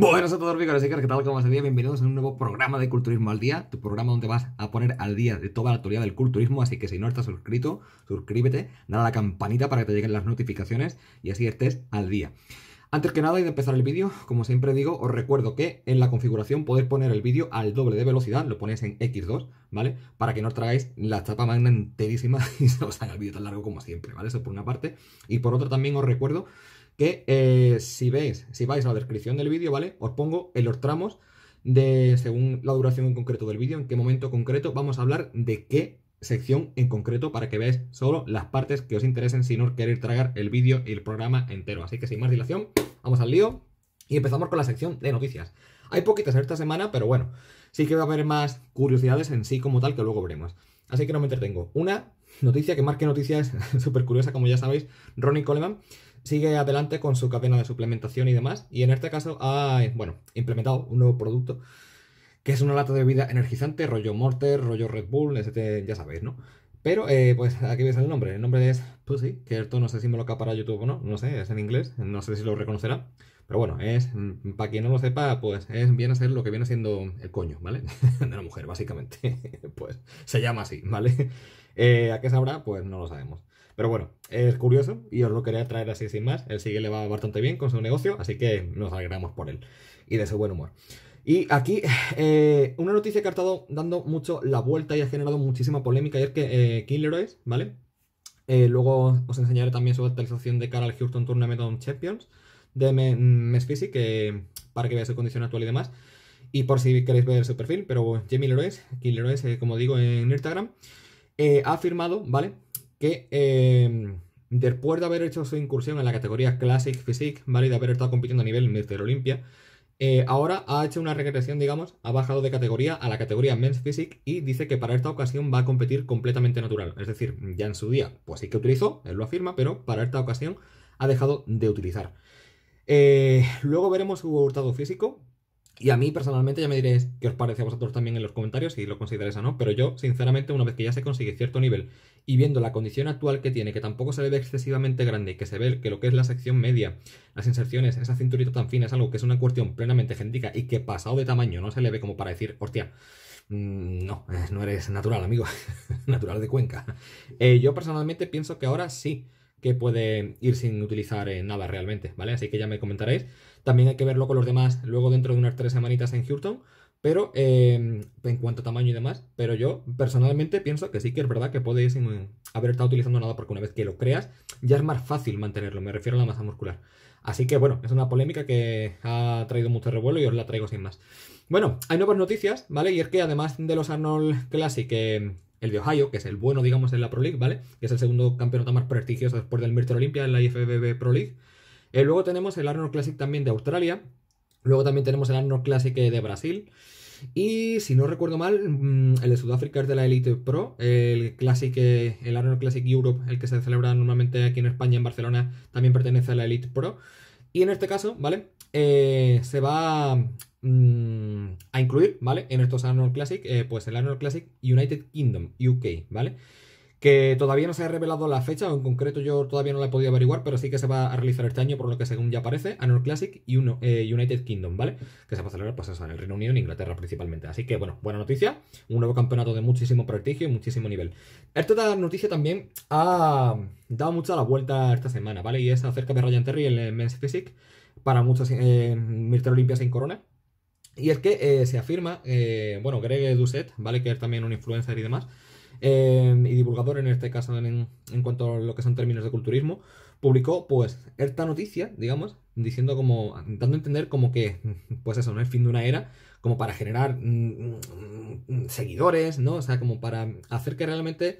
Buenos a todos amigos ¿qué tal? ¿Cómo se Bienvenidos a un nuevo programa de Culturismo al Día, tu programa donde vas a poner al día de toda la actualidad del culturismo, así que si no estás suscrito, suscríbete, dale a la campanita para que te lleguen las notificaciones y así estés al día. Antes que nada y de empezar el vídeo, como siempre digo, os recuerdo que en la configuración podéis poner el vídeo al doble de velocidad, lo ponéis en X2, ¿vale? Para que no os tragáis la tapa magna y se os haga el vídeo tan largo como siempre, ¿vale? Eso por una parte. Y por otra también os recuerdo que eh, si veis, si vais a la descripción del vídeo, ¿vale? Os pongo en los tramos de, según la duración en concreto del vídeo, en qué momento concreto vamos a hablar de qué sección en concreto para que veáis solo las partes que os interesen sin no querer tragar el vídeo y el programa entero. Así que sin más dilación, vamos al lío y empezamos con la sección de noticias. Hay poquitas esta semana, pero bueno, sí que va a haber más curiosidades en sí como tal que luego veremos. Así que no me entretengo. Una noticia que más que noticia es súper curiosa, como ya sabéis, Ronnie Coleman sigue adelante con su cadena de suplementación y demás. Y en este caso ha, bueno, implementado un nuevo producto que es una lata de bebida energizante, rollo Morter, rollo Red Bull, etc. Ya sabéis, ¿no? Pero, eh, pues aquí veis el nombre. El nombre es Pussy, que esto no sé si me lo para YouTube o no, no sé, es en inglés, no sé si lo reconocerá. Pero bueno, es, mm, para quien no lo sepa, pues es, viene a ser lo que viene siendo el coño, ¿vale? De la mujer, básicamente. pues se llama así, ¿vale? Eh, ¿A qué sabrá? Pues no lo sabemos. Pero bueno, es curioso y os lo quería traer así sin más. Él sigue le va bastante bien con su negocio, así que nos alegramos por él y de su buen humor. Y aquí, eh, una noticia que ha estado dando mucho la vuelta y ha generado muchísima polémica, y es que eh, ¿vale? Eh, luego os enseñaré también su actualización de cara al Houston Tournament on Champions de Mesfisi, que para que veáis su condición actual y demás. Y por si queréis ver su perfil, pero Jamie Leroy, Killeroes eh, como digo en Instagram, ha firmado, ¿vale? que em, después de haber hecho su incursión en la categoría Classic Physique, ¿vale? de haber estado compitiendo a nivel Mister Olympia, eh, ahora ha hecho una regresión, digamos, ha bajado de categoría a la categoría Men's Physique y dice que para esta ocasión va a competir completamente natural. Es decir, ya en su día, pues sí que utilizó, él lo afirma, pero para esta ocasión ha dejado de utilizar. Eh, luego veremos su resultado físico. Y a mí personalmente ya me diréis qué os parece a vosotros también en los comentarios, si lo consideráis o no, pero yo, sinceramente, una vez que ya se consigue cierto nivel y viendo la condición actual que tiene, que tampoco se le ve excesivamente grande, que se ve que lo que es la sección media, las inserciones, esa cinturita tan fina, es algo que es una cuestión plenamente genética y que pasado de tamaño no se le ve como para decir, hostia, mm, no, eh, no eres natural, amigo, natural de Cuenca. Eh, yo personalmente pienso que ahora sí que puede ir sin utilizar eh, nada realmente, ¿vale? Así que ya me comentaréis. También hay que verlo con los demás luego dentro de unas tres semanitas en Houston pero em, en cuanto a tamaño y demás, pero yo personalmente pienso que sí que es verdad que podéis haber estado utilizando nada porque una vez que lo creas ya es más fácil mantenerlo, me refiero a la masa muscular. Así que bueno, es una polémica que ha traído mucho revuelo y os la traigo sin más. Bueno, hay nuevas noticias, ¿vale? Y es que además de los Arnold Classic, eh, el de Ohio, que es el bueno, digamos, en la Pro League, ¿vale? Que es el segundo campeonato más prestigioso después del Mr. Olympia en la IFBB Pro League. Eh, luego tenemos el Arnold Classic también de Australia, Luego también tenemos el Arnold Classic de Brasil. Y si no recuerdo mal, mm, el de Sudáfrica es de la Elite Pro, el Classic, el Arnold Classic Europe, el que se celebra normalmente aquí en España, en Barcelona, también pertenece a la Elite Pro. Y en este caso, ¿vale? Eh, se va mm, a incluir, ¿vale? En estos Arnold Classic, eh, pues el Arnold Classic United Kingdom, UK, ¿vale? que todavía no se ha revelado la fecha, o en concreto yo todavía no la he podido averiguar, pero sí que se va a realizar este año, por lo que según ya parece, Anor Classic y eh, United Kingdom, ¿vale? Que se va a celebrar, pues eso, en el Reino Unido en Inglaterra principalmente. Así que, bueno, buena noticia, un nuevo campeonato de muchísimo prestigio y muchísimo nivel. Esta noticia también ha dado mucha la vuelta esta semana, ¿vale? Y es acerca de Ryan Terry, el eh, Men's Physic para muchos eh, Olympia sin corona. Y es que eh, se afirma, bueno, Greg Doucet, ¿vale? Que es también un influencer y demás, Em, y divulgador, en este caso en, cuanto a lo que son términos de culturismo, publicó pues esta noticia, digamos, diciendo como, dando a entender como que, pues eso, no es fin de una era, como para generar mm, mm, mm, seguidores, ¿no? O sea, como para hacer que realmente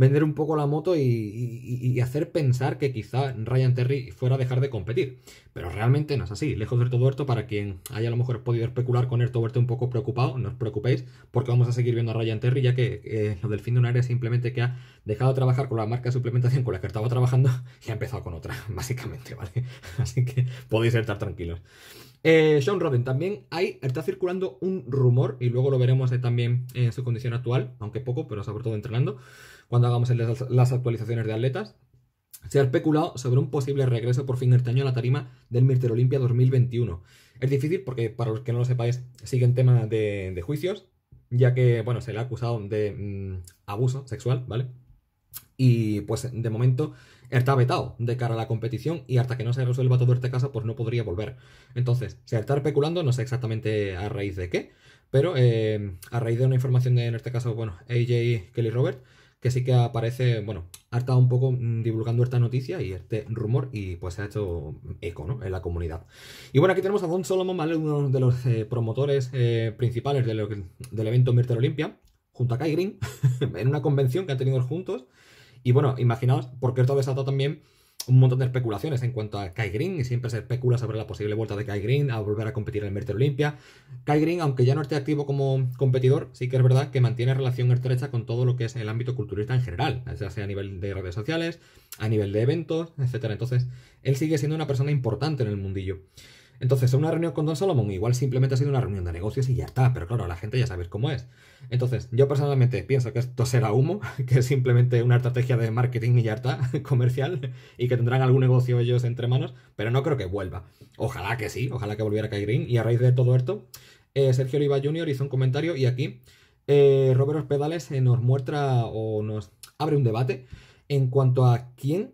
vender un poco la moto y, hacer pensar que quizá Ryan Terry fuera a dejar de competir. Pero realmente no es así. Lejos de todo esto, para quien haya a lo mejor podido especular con Erto un poco preocupado, no os preocupéis, porque vamos a seguir viendo a Ryan Terry, ya que eh, lo del fin de un área simplemente que ha dejado de trabajar con la marca de suplementación con la que estaba trabajando y ha empezado con otra, básicamente, ¿vale? Así que podéis estar tranquilos. Eh, Sean Robin también hay, está circulando un rumor, y luego lo veremos eh, también en su condición actual, aunque poco, pero sobre todo entrenando, cuando hagamos las actualizaciones de atletas, se ha especulado sobre un posible regreso por fin este año a la tarima del Mirterolimpia Olimpia 2021. Es difícil porque, para los que no lo sepáis, sigue en tema de, juicios, ya que, bueno, se le ha acusado de mm, abuso sexual, ¿vale? Y pues de momento está vetado de cara a la competición y hasta que no se resuelva todo este caso, pues no podría volver. Entonces, se está especulando, no sé exactamente a raíz de qué, pero eh, a raíz de una información de, en este caso, bueno, AJ Kelly Robert, que sí que aparece, bueno, ha estado un poco mm, divulgando esta noticia y este rumor y pues se ha hecho eco ¿no? en la comunidad. Y bueno, aquí tenemos a Don Solomon, uno de los eh, promotores eh, principales del evento Myrtle Olimpia, junto a Kai Green, en una convención que han tenido juntos. Y bueno, imaginaos, porque esto ha desatado también un montón de especulaciones en cuanto a Kai Green y siempre se especula sobre la posible vuelta de Kai Green a volver a competir en el Mérito Olimpia. Kai Green, aunque ya no esté activo como competidor, sí que es verdad que mantiene relación estrecha con todo lo que es el ámbito culturista en general, ya sea a nivel de redes sociales, a nivel de eventos, etc. Entonces, él sigue siendo una persona importante en el mundillo. Entonces, una reunión con Don Salomón igual simplemente ha sido una reunión de negocios y ya está, pero claro, la gente ya sabe cómo es. Entonces, yo personalmente pienso que esto será humo, que es simplemente una estrategia de marketing y ya está, comercial, y que tendrán algún negocio ellos entre manos, pero no creo que vuelva. Ojalá que sí, ojalá que volviera caer Green. Y a raíz de todo esto, eh, Sergio Oliva Jr. hizo un comentario y aquí eh, Robert Hospedales nos muestra o nos abre un debate en cuanto a quién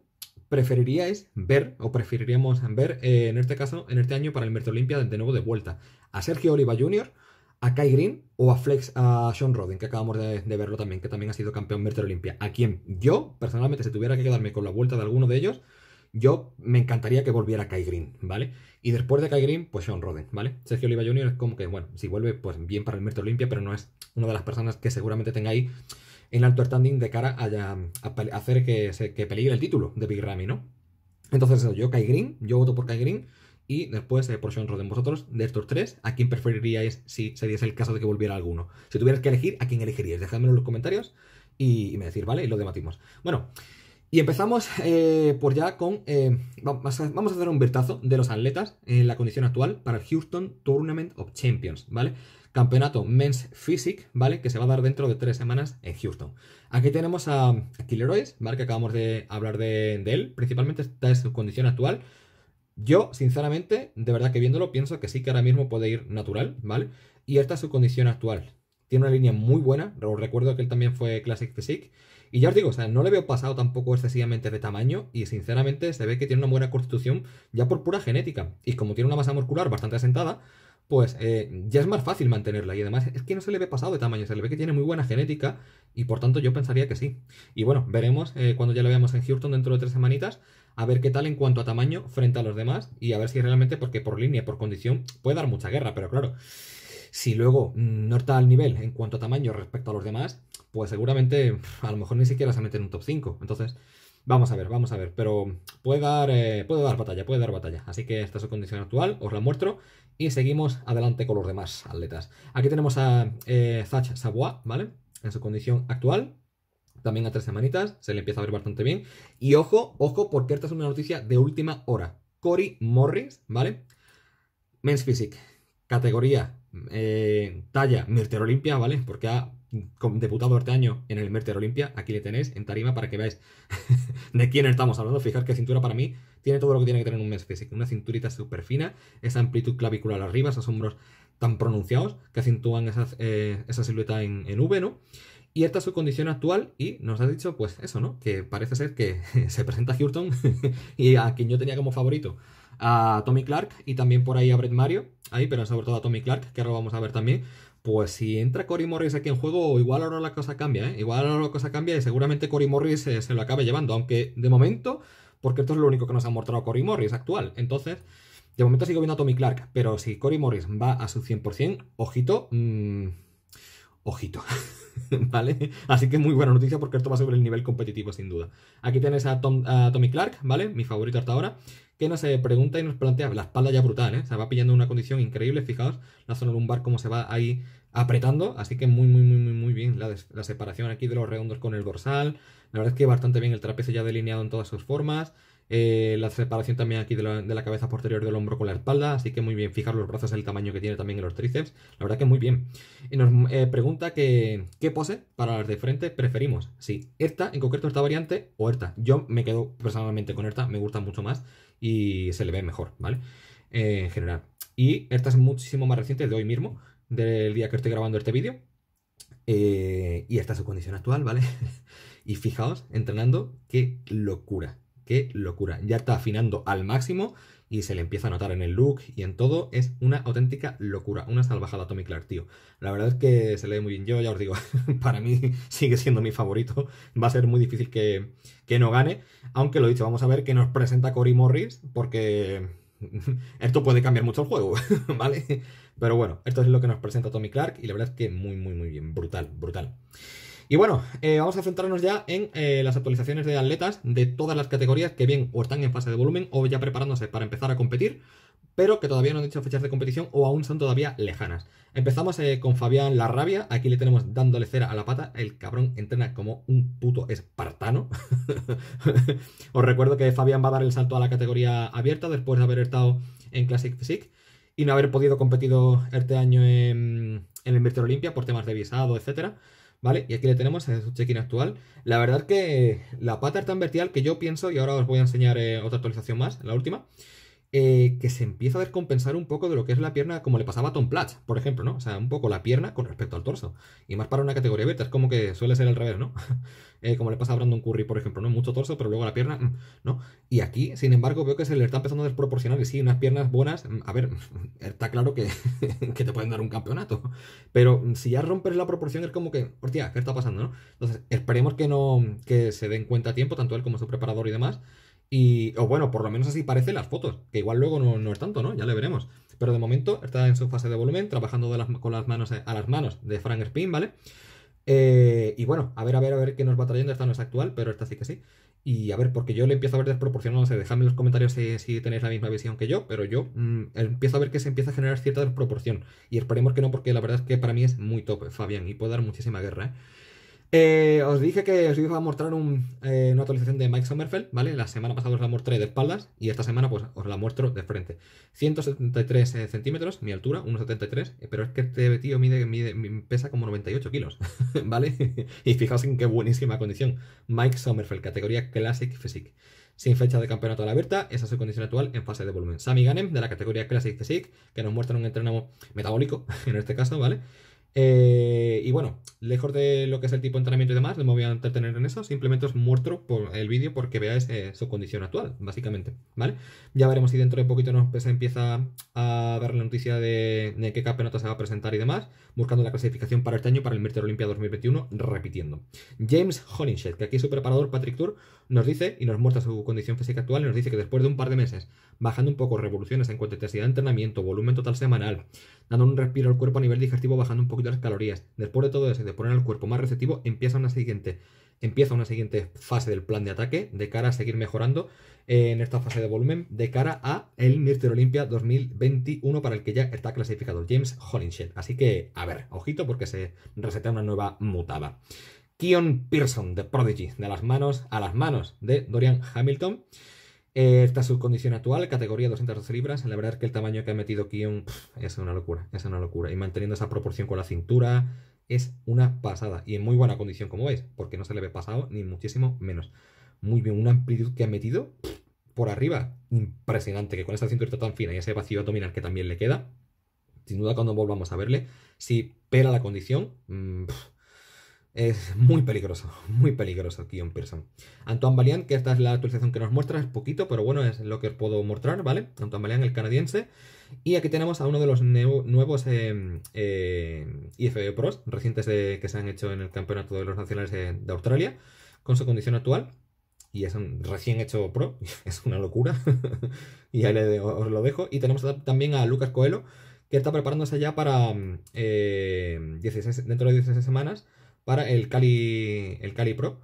preferiríais ver, o preferiríamos ver, eh, en este caso, en este año para el merte Olimpia de nuevo de vuelta? ¿A Sergio Oliva Jr., a Kai Green o a Flex, a Sean Roden que acabamos de, verlo también, que también ha sido campeón merte Olimpia? ¿A quien Yo, personalmente, si tuviera que quedarme con la vuelta de alguno de ellos, yo me encantaría que volviera Kai Green, ¿vale? Y después de Kai Green, pues Sean Roden, ¿vale? Sergio Oliva Jr. es como que, bueno, si vuelve, pues bien para el Metro Olimpia, pero no es una de las personas que seguramente tenga ahí en alto standing de cara a, hacer que, se, peligre el título de Big Ramy, ¿no? Entonces, yo Kai Green, yo voto por Kai Green y después eh, por Sean Roden. Vosotros, de estos tres, ¿a quién preferiríais si sería el caso de que volviera alguno? Si tuvieras que elegir, ¿a quién elegiríais? Dejadmelo en los comentarios y, me decir, ¿vale? Y lo debatimos. Bueno. Y empezamos eh, por ya con. Eh, vamos, a, hacer un vertazo de los atletas en la condición actual para el Houston Tournament of Champions, ¿vale? Campeonato Men's Physique, ¿vale? Que se va a dar dentro de tres semanas en Houston. Aquí tenemos a, Killer ¿vale? Que acabamos de hablar de, de él. Principalmente esta es su condición actual. Yo, sinceramente, de verdad que viéndolo, pienso que sí que ahora mismo puede ir natural, ¿vale? Y esta es su condición actual. Tiene una línea muy buena. Os recuerdo que él también fue Classic Physique. Y ya os digo, sea, no le veo pasado tampoco excesivamente de tamaño y sinceramente se ve que tiene una buena constitución ya por pura genética. Y como tiene una masa muscular bastante asentada, pues eh, ya es más fácil mantenerla. Y además es que no se le ve pasado de tamaño, se le ve que tiene muy buena genética y por tanto yo pensaría que sí. Y bueno, veremos eh, cuando ya lo veamos en Houston dentro de tres semanitas, a ver qué tal en cuanto a tamaño frente a los demás y a ver si realmente, porque por línea, por condición, puede dar mucha guerra, pero claro. Si luego no está al nivel en cuanto a tamaño respecto a los demás, pues seguramente a lo mejor ni siquiera se mete en un top 5. Entonces, vamos a ver, vamos a ver. Pero puede dar, eh, puede dar batalla, puede dar batalla. Así que esta es su condición actual, os la muestro. Y seguimos adelante con los demás atletas. Aquí tenemos a eh, Zach ¿vale? En su condición actual. También a tres semanitas, se le empieza a ver bastante bien. Y ojo, ojo, porque esta es una noticia de última hora. Cory Morris, ¿vale? Men's Physique, categoría, eh, talla, Mirter Olimpia, ¿vale? Porque ha diputado este año en el Merter Olimpia, aquí le tenéis en tarima para que veáis de quién estamos hablando. Fijar que cintura para mí tiene todo lo que tiene que tener un mes físico. Una cinturita súper fina, esa amplitud clavicular arriba, esos hombros tan pronunciados que acentúan eh, esa silueta en, en V, ¿no? Y esta es su condición actual y nos ha dicho, pues eso, ¿no? Que parece ser que se presenta Hurton y a quien yo tenía como favorito a Tommy Clark y también por ahí a Brett Mario, ahí, pero sobre todo a Tommy Clark, que ahora vamos a ver también, pues si entra Cory Morris aquí en juego, igual ahora la cosa cambia, ¿eh? Igual ahora la cosa cambia y seguramente Cory Morris eh, se, lo acabe llevando, aunque de momento, porque esto es lo único que nos ha mostrado Cory Morris actual. Entonces, de momento sigo viendo a Tommy Clark, pero si Cory Morris va a su 100%, ojito, mm, ojito, ¿vale? Así que muy buena noticia porque esto va sobre el nivel competitivo sin duda. Aquí tienes a Tommy Clark, ¿vale? Mi favorito hasta ahora que nos eh, pregunta y nos plantea la espalda ya brutal, ¿eh? se va pillando una condición increíble, fijaos, la zona lumbar como se va ahí apretando, así que muy, muy, muy, muy, muy bien la, la separación aquí de los redondos con el dorsal, la verdad es que bastante bien el trapecio ya delineado en todas sus formas, eh, la separación también aquí de la, cabeza posterior del hombro con la espalda, así que muy bien. Fijar los brazos, el tamaño que tiene también en los tríceps, la verdad que muy bien. Y nos eh, pregunta que, qué pose para las de frente preferimos, si sí, esta, en concreto esta variante, o esta. Yo me quedo personalmente con esta, me gusta mucho más y se le ve mejor, ¿vale? Eh, en general. Y esta es muchísimo más reciente de hoy mismo, del día que estoy grabando este vídeo. y esta es su condición actual, ¿vale? y fijaos, entrenando, qué locura. Qué locura. Ya está afinando al máximo y se le empieza a notar en el look y en todo. Es una auténtica locura, una salvajada Tommy Clark, tío. La verdad es que se le ve muy bien. Yo ya os digo, para mí sigue siendo mi favorito. Va a ser muy difícil que, no gane. Aunque lo dicho, vamos a ver qué nos presenta Cory Morris porque esto puede cambiar mucho el juego, ¿vale? Pero bueno, esto es lo que nos presenta Tommy Clark y la verdad es que muy, muy, muy bien. Brutal, brutal. Y bueno, eh, vamos a centrarnos ya en eh, las actualizaciones de atletas de todas las categorías que bien o están en fase de volumen o ya preparándose para empezar a competir, pero que todavía no han dicho fechas de competición o aún son todavía lejanas. Empezamos eh, con Fabián la rabia aquí le tenemos dándole cera a la pata, el cabrón entrena como un puto espartano. Os recuerdo que Fabián va a dar el salto a la categoría abierta después de haber estado en Classic Physique y no haber podido competir este año en, el Inverter Olimpia por temas de visado, etcétera. ¿Vale? Y aquí le tenemos el su check-in actual. La verdad que la pata es tan vertical que yo pienso, y ahora os voy a enseñar eh, otra actualización más, la última, eh, que se empieza a descompensar un poco de lo que es la pierna, como le pasaba a Tom Platz, por ejemplo, ¿no? O sea, un poco la pierna con respecto al torso. Y más para una categoría beta, es como que suele ser al revés, ¿no? Eh, como le pasa a Brandon Curry, por ejemplo, ¿no? Mucho torso, pero luego la pierna, mm, ¿no? Y aquí, sin embargo, veo que se le está empezando a desproporcionar. Y sí, unas piernas buenas, mm, a ver, está claro que, que te pueden dar un campeonato. Pero mm, si ya rompes la proporción, es como que, hostia, ¿qué está pasando, no? Entonces, esperemos que no, que se den cuenta a tiempo, tanto él como su preparador y demás. Y, o bueno, por lo menos así parece las fotos, que igual luego no, es tanto, ¿no? Ya le veremos. Pero de momento está en su fase de volumen, trabajando con las manos eh, a las manos de Frank Spin, ¿vale? Eh, y bueno, a ver, a ver, a ver qué nos va trayendo. Esta no es actual, pero esta sí que sí. Y a ver, porque yo le empiezo a ver desproporcionado, no sé, dejadme en los comentarios si, tenéis la misma visión que yo, pero yo mm, empiezo a ver que se empieza a generar cierta desproporción. Y esperemos que no, porque la verdad es que para mí es muy top, eh, Fabián, y puede dar muchísima guerra, ¿eh? Eh, os dije que os iba a mostrar eh, una actualización de Mike Sommerfeld, ¿vale? La semana pasada os la mostré de espaldas y esta semana pues os la muestro de frente. 173 eh, centímetros, mi altura, 1,73, pero es que este tío mide, mide, pesa como 98 kilos, ¿vale? y fijaos en qué buenísima condición. Mike Sommerfeld, categoría Classic Physique. Sin fecha de campeonato a la abierta, esa es su condición actual en fase de volumen. Sami Ganem, de la categoría Classic Physique, que nos muestra un entrenamiento metabólico, en este caso, ¿vale? Eh, y bueno, lejos de lo que es el tipo de entrenamiento y demás, no me voy a entretener en eso, simplemente os muestro por el vídeo porque veáis eh, su condición actual, básicamente, ¿vale? Ya veremos si dentro de poquito nos pues, empieza a dar la noticia de, qué campeonato se va a presentar y demás, buscando la clasificación para este año, para el Mister Olimpia 2021, repitiendo. James Honingshed, que aquí su preparador Patrick Tour, nos dice y nos muestra su condición física actual y nos dice que después de un par de meses bajando un poco revoluciones en cuanto a intensidad de entrenamiento, volumen total semanal, dando un respiro al cuerpo a nivel digestivo, bajando un poquito las calorías. Después de todo eso, de poner al cuerpo más receptivo, empieza una siguiente, empieza una siguiente fase del plan de ataque de cara a seguir mejorando eh, en esta fase de volumen de cara a el Mr. Olympia 2021 para el que ya está clasificado James Hollinshed. Así que, a ver, ojito porque se resetea una nueva mutada. Keon Pearson de Prodigy, de las manos a las manos de Dorian Hamilton. Eh, esta es su condición actual, categoría 212 libras, la verdad es que el tamaño que ha metido aquí es una locura, es una locura. Y manteniendo esa proporción con la cintura, es una pasada. Y en muy buena condición, como veis, porque no se le ve pasado ni muchísimo menos. Muy bien, una amplitud que ha metido por arriba, impresionante, que con esta cintura tan fina y ese vacío abdominal que también le queda, sin duda cuando volvamos a verle, si pela la condición, mm, es muy peligroso, muy peligroso un Pearson. Antoine Balian, que esta es la actualización que nos muestra, es poquito, pero bueno, es lo que os puedo mostrar, ¿vale? Antoine Balian, el canadiense. Y aquí tenemos a uno de los nuevos em, eh, IFB Pros recientes que se han hecho en el Campeonato de los Nacionales de, Australia, con su condición actual. Y es un recién hecho pro, es una locura. y ahí os lo dejo. Y tenemos también a Lucas Coelho, que está preparándose ya para 16, em, eh, dentro de 16 semanas para el Cali, el Cali Pro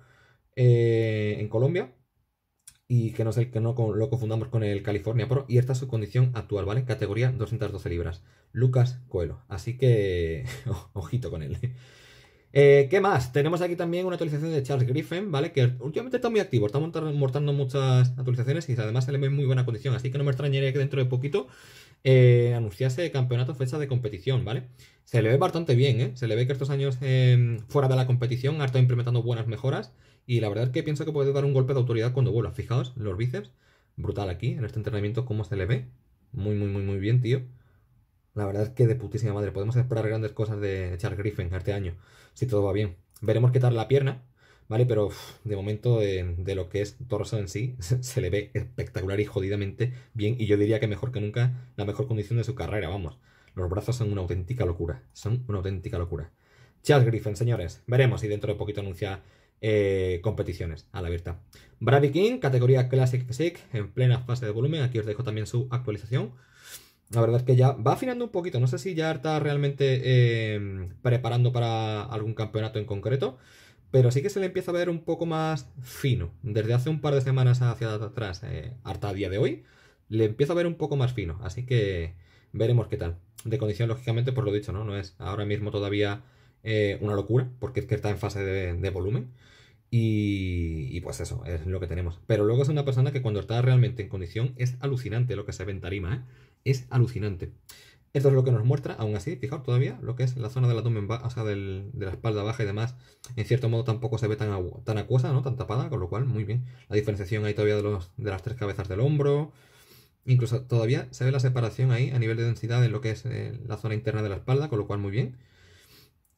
eh, en Colombia y que no que no lo confundamos con el California Pro y esta es su condición actual, ¿vale? Categoría 212 libras. Lucas Coelho, así que ojito con él. Eh, ¿Qué más? Tenemos aquí también una actualización de Charles Griffin, ¿vale? Que últimamente está muy activo, está montando muchas actualizaciones y además se ve en muy buena condición, así que no me extrañaría que dentro de poquito eh, anunciase campeonato fecha de competición, ¿vale? Se le ve bastante bien, ¿eh? Se le ve que estos años em, fuera de la competición ha estado implementando buenas mejoras y la verdad es que pienso que puede dar un golpe de autoridad cuando vuelva. Fijaos, los bíceps, brutal aquí, en este entrenamiento, cómo se le ve. Muy, muy, muy, muy bien, tío. La verdad es que de putísima madre, podemos esperar grandes cosas de Charles Griffin este año, si todo va bien. Veremos qué tal la pierna, ¿vale? Pero de momento de, lo que es torso en sí, se, le ve espectacular y jodidamente bien. Y yo diría que mejor que nunca, la mejor condición de su carrera, vamos. Los brazos son una auténtica locura, son una auténtica locura. Charles Griffin, señores, veremos si dentro de poquito anuncia eh, competiciones a la abierta. Bravi King, categoría Classic Physique, en plena fase de volumen. Aquí os dejo también su actualización. La verdad es que ya va afinando un poquito. No sé si ya está realmente eh, preparando para algún campeonato en concreto. Pero sí que se le empieza a ver un poco más fino. Desde hace un par de semanas hacia atrás, eh, hasta día de hoy, le empieza a ver un poco más fino. Así que veremos qué tal. De condición, lógicamente, por lo dicho, ¿no? No es ahora mismo todavía eh, una locura, porque es que está en fase de, volumen. Y, y, pues eso, es lo que tenemos. Pero luego es una persona que cuando está realmente en condición es alucinante lo que se ve en tarima, ¿eh? Es alucinante. Esto es lo que nos muestra, aún así, fijaos todavía lo que es la zona del abdomen, o sea, de la espalda baja y demás, en cierto modo tampoco se ve tan, tan acuosa, ¿no? Tan tapada, con lo cual, muy bien. La diferenciación ahí todavía de, los, de las tres cabezas del hombro, incluso todavía se ve la separación ahí a nivel de densidad en lo que es eh, la zona interna de la espalda, con lo cual muy bien.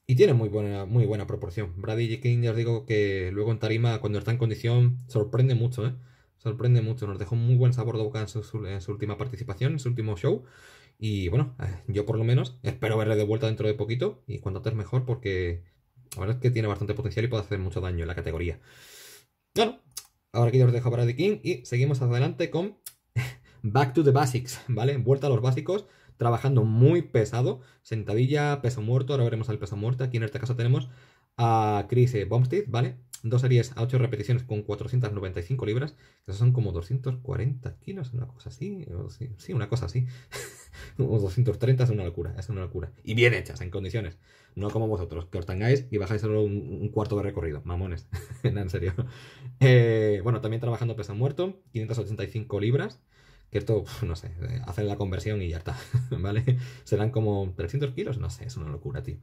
Y tiene muy buena, muy buena proporción. Brady y King, ya os digo que luego en tarima, cuando está en condición, sorprende mucho, ¿eh? Sorprende mucho, nos dejó un muy buen sabor de boca en su última participación, en su último show. Y bueno, eh, yo por lo menos espero verle de vuelta dentro de poquito y cuando antes mejor porque la verdad es que tiene bastante potencial y puede hacer mucho daño en la categoría. Bueno, ahora aquí os dejo para The King y seguimos adelante con Back to the Basics, ¿vale? Vuelta a los básicos, trabajando muy pesado, sentadilla, peso muerto, ahora veremos al peso muerto, aquí en este caso tenemos a Chris bombstead ¿vale? Dos series a 8 repeticiones con 495 libras, que son como 240 kilos, una cosa así, sí, una cosa así. Unos 230 es una locura, es una locura. Y bien hechas, en condiciones. No como vosotros, que os tangáis y bajáis solo un, cuarto de recorrido. Mamones, en serio. Eh, bueno, también trabajando peso muerto, 585 libras. Que esto, no sé, eh, hacer la conversión y ya está, ¿vale? Serán como 300 kilos, no sé, es una locura, tío.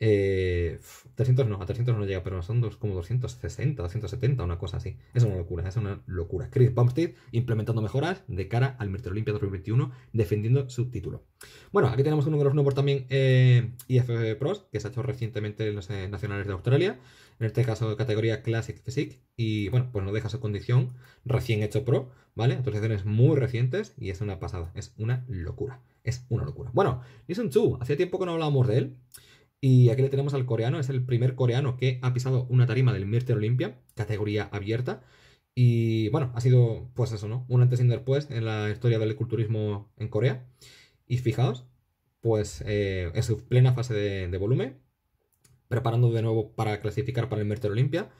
Eh, 300 no, a 300 no llega, pero son dos, como 260, 270, una cosa así. Es una locura, es una locura. Chris Bumstead implementando mejoras de cara al Metro Olimpia 2021, defendiendo su título. Bueno, aquí tenemos uno de los nuevos también eh, IF Pros, que se ha hecho recientemente en los eh, nacionales de Australia, en este caso categoría Classic Physique, y bueno, pues no deja su condición recién hecho pro, ¿vale? Actualizaciones muy recientes y es una pasada, es una locura, es una locura. Bueno, Nissan Chu, hacía tiempo que no hablábamos de él. Y aquí le tenemos al coreano, es el primer coreano que ha pisado una tarima del Mr. Olympia, categoría abierta. Y bueno, ha sido pues eso, ¿no? Un antes y un después en la historia del culturismo en Corea. Y fijaos, pues eh, en su plena fase de, volumen, preparando de nuevo para clasificar para el Mr. Olympia,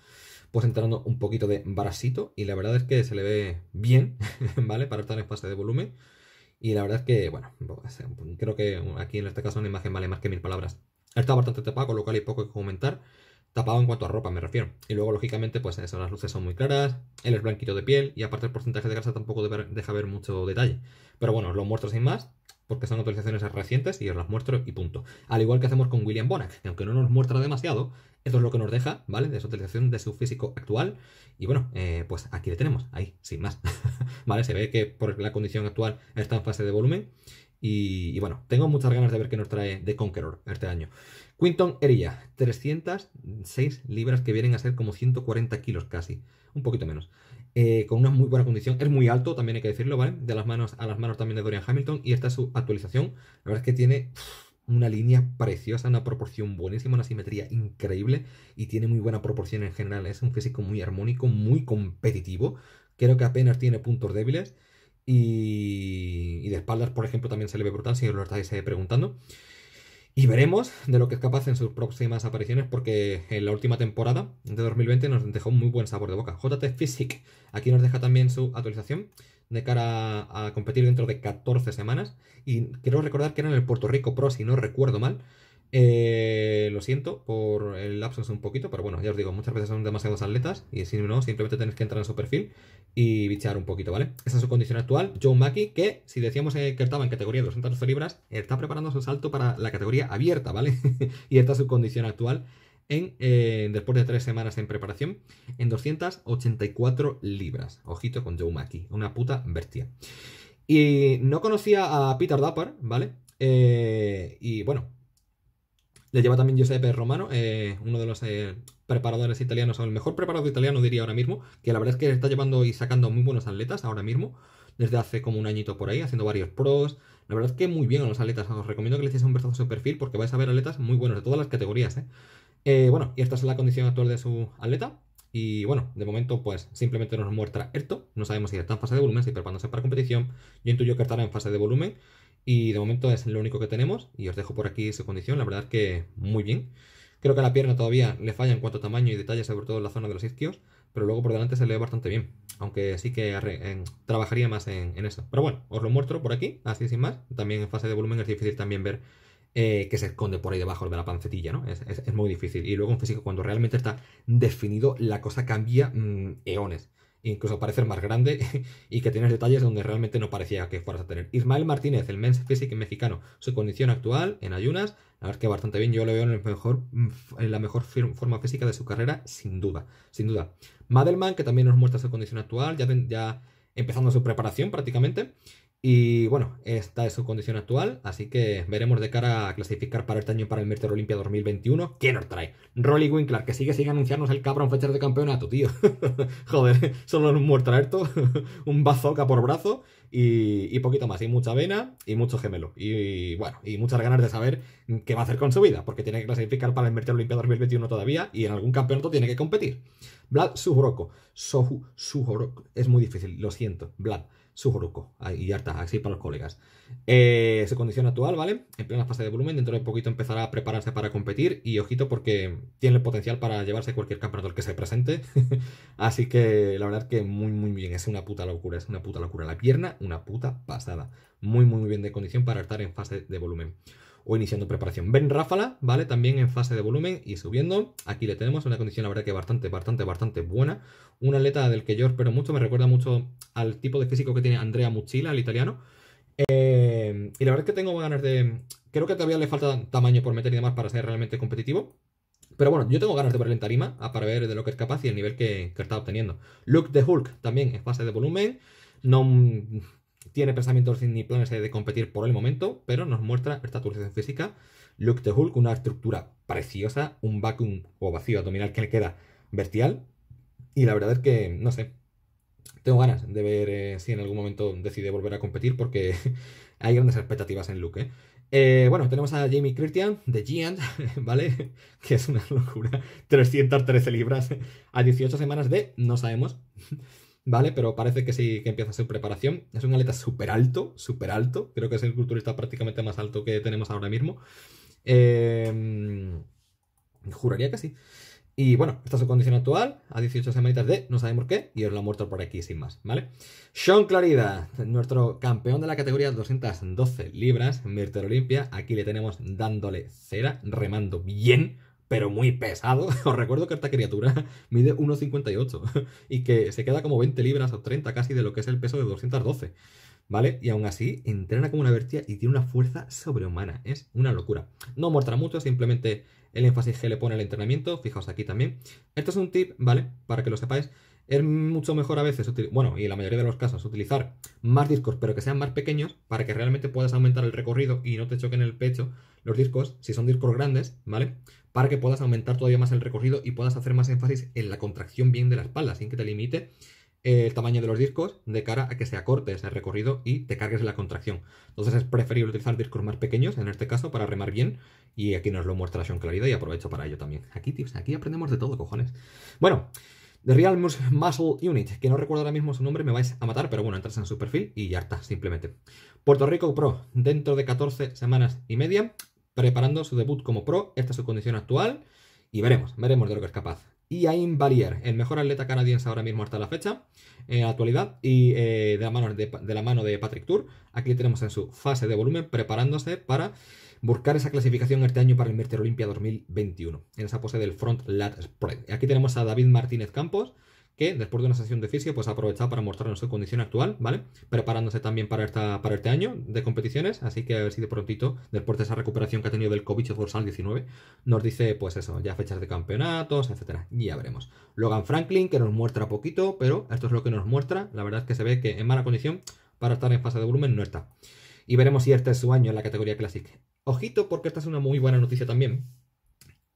pues entrando un poquito de barasito Y la verdad es que se le ve bien, ¿vale? Para estar en fase de volumen. Y la verdad es que, bueno, pues, creo que aquí en este caso una imagen vale más que mil palabras. Está bastante tapado, con lo cual hay poco que comentar. Tapado en cuanto a ropa, me refiero. Y luego, lógicamente, pues eso, las luces son muy claras, él es blanquito de piel y aparte el porcentaje de grasa tampoco deja ver mucho detalle. Pero bueno, os lo muestro sin más, porque son actualizaciones recientes y os las muestro y punto. Al igual que hacemos con William Bonac, que aunque no nos muestra demasiado, esto es lo que nos deja, ¿vale? De su utilización de su físico actual. Y bueno, eh, pues aquí le tenemos, ahí, sin más. ¿Vale? Se ve que por la condición actual está en fase de volumen y, bueno, tengo muchas ganas de ver qué nos trae The Conqueror este año. Quinton Erilla, 306 libras que vienen a ser como 140 kilos casi, un poquito menos. Eh, con una muy buena condición, es muy alto, también hay que decirlo, ¿vale? De las manos a las manos también de Dorian Hamilton. Y esta es su actualización. La verdad es que tiene una línea preciosa, una proporción buenísima, una simetría increíble y tiene muy buena proporción en general. ¿eh? Es un físico muy armónico, muy competitivo. Creo que apenas tiene puntos débiles. Y, de espaldas, por ejemplo, también se le ve brutal, si os lo estáis preguntando. Y veremos de lo que es capaz en sus próximas apariciones, porque en la última temporada de 2020 nos dejó un muy buen sabor de boca. JT Physic aquí nos deja también su actualización de cara a, competir dentro de 14 semanas. Y quiero recordar que era en el Puerto Rico Pro, si no recuerdo mal. Eh, lo siento por el lapsus un poquito, pero bueno, ya os digo, muchas veces son demasiados atletas y si no, simplemente tenéis que entrar en su perfil y bichear un poquito, ¿vale? Esa es su condición actual. Joe Mackey, que si decíamos eh, que estaba en categoría 212 libras, está preparando su salto para la categoría abierta, ¿vale? y esta es su condición actual en, eh, después de tres semanas en preparación, en 284 libras. Ojito con Joe Mackey, una puta bestia. Y no conocía a Peter Dapper, ¿vale? Eh, y bueno, le lleva también Giuseppe Romano, eh, uno de los eh, preparadores italianos, o el mejor preparador italiano diría ahora mismo, que la verdad es que está llevando y sacando muy buenos atletas ahora mismo, desde hace como un añito por ahí, haciendo varios pros. La verdad es que muy bien a los atletas, os recomiendo que le echéis un vistazo a su perfil porque vais a ver atletas muy buenos de todas las categorías. ¿eh? bueno, y esta es la condición actual de su atleta. Y bueno, de momento, pues simplemente nos muestra esto. No sabemos si está en fase de volumen, si preparándose para competición. Yo intuyo que estará en fase de volumen. Y de momento es lo único que tenemos. Y os dejo por aquí su condición. La verdad que muy bien. Creo que a la pierna todavía le falla en cuanto a tamaño y detalle, sobre todo en la zona de los isquios. Pero luego por delante se le bastante bien. Aunque sí que trabajaría más en, eso. Pero bueno, os lo muestro por aquí, así sin más. También en fase de volumen es difícil también ver eh, que se esconde por ahí debajo de la pancetilla, ¿no? Es, muy difícil. Y luego en físico, cuando realmente está definido, la cosa cambia mm, eones incluso parecer más grande y que tienes detalles donde realmente no parecía que fueras a tener. Ismael Martínez, el men's físico mexicano, su condición actual en ayunas, la verdad que bastante bien, yo lo veo en, mejor, la mejor forma física de su carrera, sin duda, sin duda. Madelman, que también nos muestra su condición actual, ya, ya empezando su preparación prácticamente. Y bueno, esta es su condición actual, así que veremos de cara a clasificar para este año para el Mercer Olimpia 2021 quién nos trae. Rolly Winkler, que sigue sin anunciarnos el cabrón fecha de campeonato, tío. Joder, solo un esto. un bazooka por brazo y, y, poquito más. Y mucha vena y mucho gemelo. Y, bueno, y muchas ganas de saber qué va a hacer con su vida, porque tiene que clasificar para el Mercer Olimpia 2021 todavía y en algún campeonato tiene que competir. Vlad Suhoroko. Sohu, Es muy difícil, lo siento. Vlad. Su Sujuruko y harta, así para los colegas. Eh, su condición actual, ¿vale? En plena fase de volumen, dentro de poquito empezará a prepararse para competir y ojito porque tiene el potencial para llevarse cualquier campeonato que se presente. así que la verdad que muy, muy bien, es una puta locura, es una puta locura. La pierna, una puta pasada. Muy, muy bien de condición para estar en fase de volumen o iniciando preparación. Ben Ráfala, ¿vale? También en fase de volumen y subiendo. Aquí le tenemos una condición, la verdad que bastante, bastante, bastante buena. Un atleta del que yo espero mucho, me recuerda mucho al tipo de físico que tiene Andrea Muchila, el italiano. Eh, y la verdad es que tengo ganas de... Creo que todavía le falta tamaño por meter y demás para ser realmente competitivo. Pero bueno, yo tengo ganas de verle en tarima para ver de lo que es capaz y el nivel que, que está obteniendo. Luke de Hulk también en fase de volumen. No, tiene pensamientos ni planes de competir por el momento, pero nos muestra esta actualización física. Luke the Hulk, una estructura preciosa, un vacuum o vacío abdominal que le queda vertial. Y la verdad es que, no sé, tengo ganas de ver eh, si en algún momento decide volver a competir porque hay grandes expectativas en Luke. Eh. Eh, bueno, tenemos a Jamie Christian de Giant, ¿vale? que es una locura. 313 libras a 18 semanas de, no sabemos. ¿vale? Pero parece que sí que empieza su preparación. Es un aleta súper alto, súper alto. Creo que es el culturista prácticamente más alto que tenemos ahora mismo. Em, juraría que sí. Y bueno, esta es su condición actual, a 18 semanitas de, no sabemos qué, y os lo ha muerto por aquí sin más, ¿vale? Sean Clarida, nuestro campeón de la categoría 212 libras, Mirter Olimpia, aquí le tenemos dándole cera, remando bien, pero muy pesado. Os recuerdo que esta criatura mide 1,58 y que se queda como 20 libras o 30 casi de lo que es el peso de 212. ¿Vale? Y aún así entrena como una bestia y tiene una fuerza sobrehumana. Es una locura. No muestra mucho, simplemente el énfasis que le pone al entrenamiento. Fijaos aquí también. Esto es un tip, ¿vale? Para que lo sepáis. Es mucho mejor a veces, bueno, y en la mayoría de los casos, utilizar más discos, pero que sean más pequeños, para que realmente puedas aumentar el recorrido y no te choquen el pecho los discos, si son discos grandes, ¿vale? para que puedas aumentar todavía más el recorrido y puedas hacer más énfasis en la contracción bien de la espalda, sin que te limite eh, el tamaño de los discos de cara a que se acorte ese recorrido y te cargues la contracción. Entonces es preferible utilizar discos más pequeños, en este caso, para remar bien. Y aquí nos lo muestra Sean Claridad y aprovecho para ello también. Aquí, tips, aquí aprendemos de todo, cojones. Bueno, The Real Muscle Unit, que no recuerdo ahora mismo su nombre, me vais a matar, pero bueno, entras en su perfil y ya está, simplemente. Puerto Rico Pro, dentro de 14 semanas y media, preparando su debut como pro, esta es su condición actual, y veremos, veremos de lo que es capaz. Iain Valier, el mejor atleta canadiense ahora mismo hasta la fecha, en la actualidad, y eh, de, la mano de, la mano de Patrick Tour, aquí tenemos en su fase de volumen, preparándose para buscar esa clasificación este año para el Mr. Olimpia 2021, en esa pose del front lat spread. Aquí tenemos a David Martínez Campos, que después de una sesión de fisio, pues ha para mostrarnos su condición actual, ¿vale? Preparándose también para, esta, para este año de competiciones, así que a ver si de prontito, después de esa recuperación que ha tenido del covid 19, nos dice, pues eso, ya fechas de campeonatos, etcétera, y ya veremos. Logan Franklin, que nos muestra poquito, pero esto es lo que nos muestra, la verdad es que se ve que en mala condición para estar en fase de volumen no está. Y veremos si este es su año en la categoría Classic. Ojito, porque esta es una muy buena noticia también.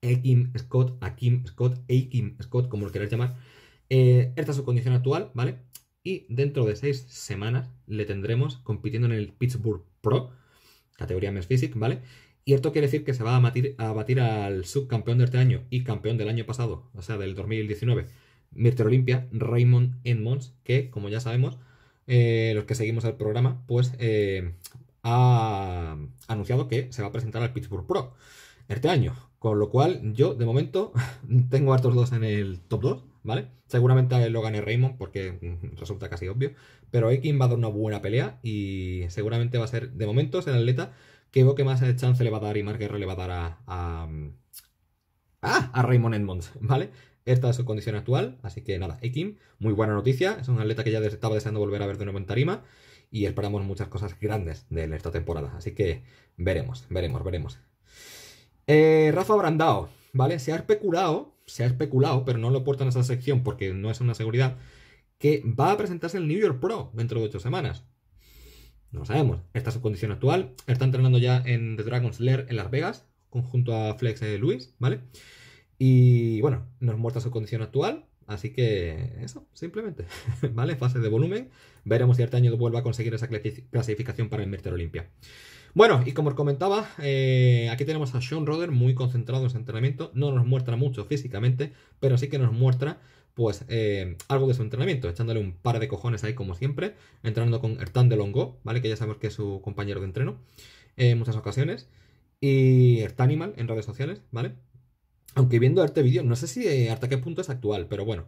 Kim Scott, Akim Scott, Akim Scott, como lo queráis llamar, esta eh, es su condición actual, ¿vale? Y dentro de seis semanas le tendremos compitiendo en el Pittsburgh Pro, categoría Mess Physics, ¿vale? Y esto quiere decir que se va a batir, a batir al subcampeón de este año y campeón del año pasado, o sea, del 2019, Mr. Olimpia, Raymond Edmonds, que, como ya sabemos, eh, los que seguimos el programa, pues eh, ha anunciado que se va a presentar al Pittsburgh Pro este año. Con lo cual, yo de momento tengo a estos dos en el top 2 ¿vale? Seguramente lo gane Raymond porque mm, resulta casi obvio, pero Ekin va a dar una buena pelea y seguramente va a ser, de momento, el atleta que veo que más chance le va a dar y más guerra le va a dar a, a, a, Raymond Edmonds, ¿vale? Esta es su condición actual, así que nada, Ekim, muy buena noticia, es un atleta que ya estaba deseando volver a ver de nuevo en tarima y esperamos muchas cosas grandes de esta temporada, así que veremos, veremos, veremos. Eh, Rafa Brandao, ¿vale? Se ha especulado se ha especulado, pero no lo portan en esa sección porque no es una seguridad, que va a presentarse el New York Pro dentro de ocho semanas. No lo sabemos. Esta es su condición actual. Está entrenando ya en The Dragon's Lair en Las Vegas, junto a Flex de eh, Luis, ¿vale? Y bueno, nos muerta su condición actual. Así que eso, simplemente, ¿vale? Fase de volumen. Veremos si este año vuelva a conseguir esa clasificación para el Mister Olimpia. Bueno, y como os comentaba, eh, aquí tenemos a Sean Roder muy concentrado en su entrenamiento. No nos muestra mucho físicamente, pero sí que nos muestra pues eh, algo de su entrenamiento, echándole un par de cojones ahí como siempre, Entrando con Ertan de Longo, ¿vale? Que ya sabemos que es su compañero de entreno en muchas ocasiones. Y Animal en redes sociales, ¿vale? Aunque viendo este vídeo, no sé si eh, hasta qué punto es actual, pero bueno.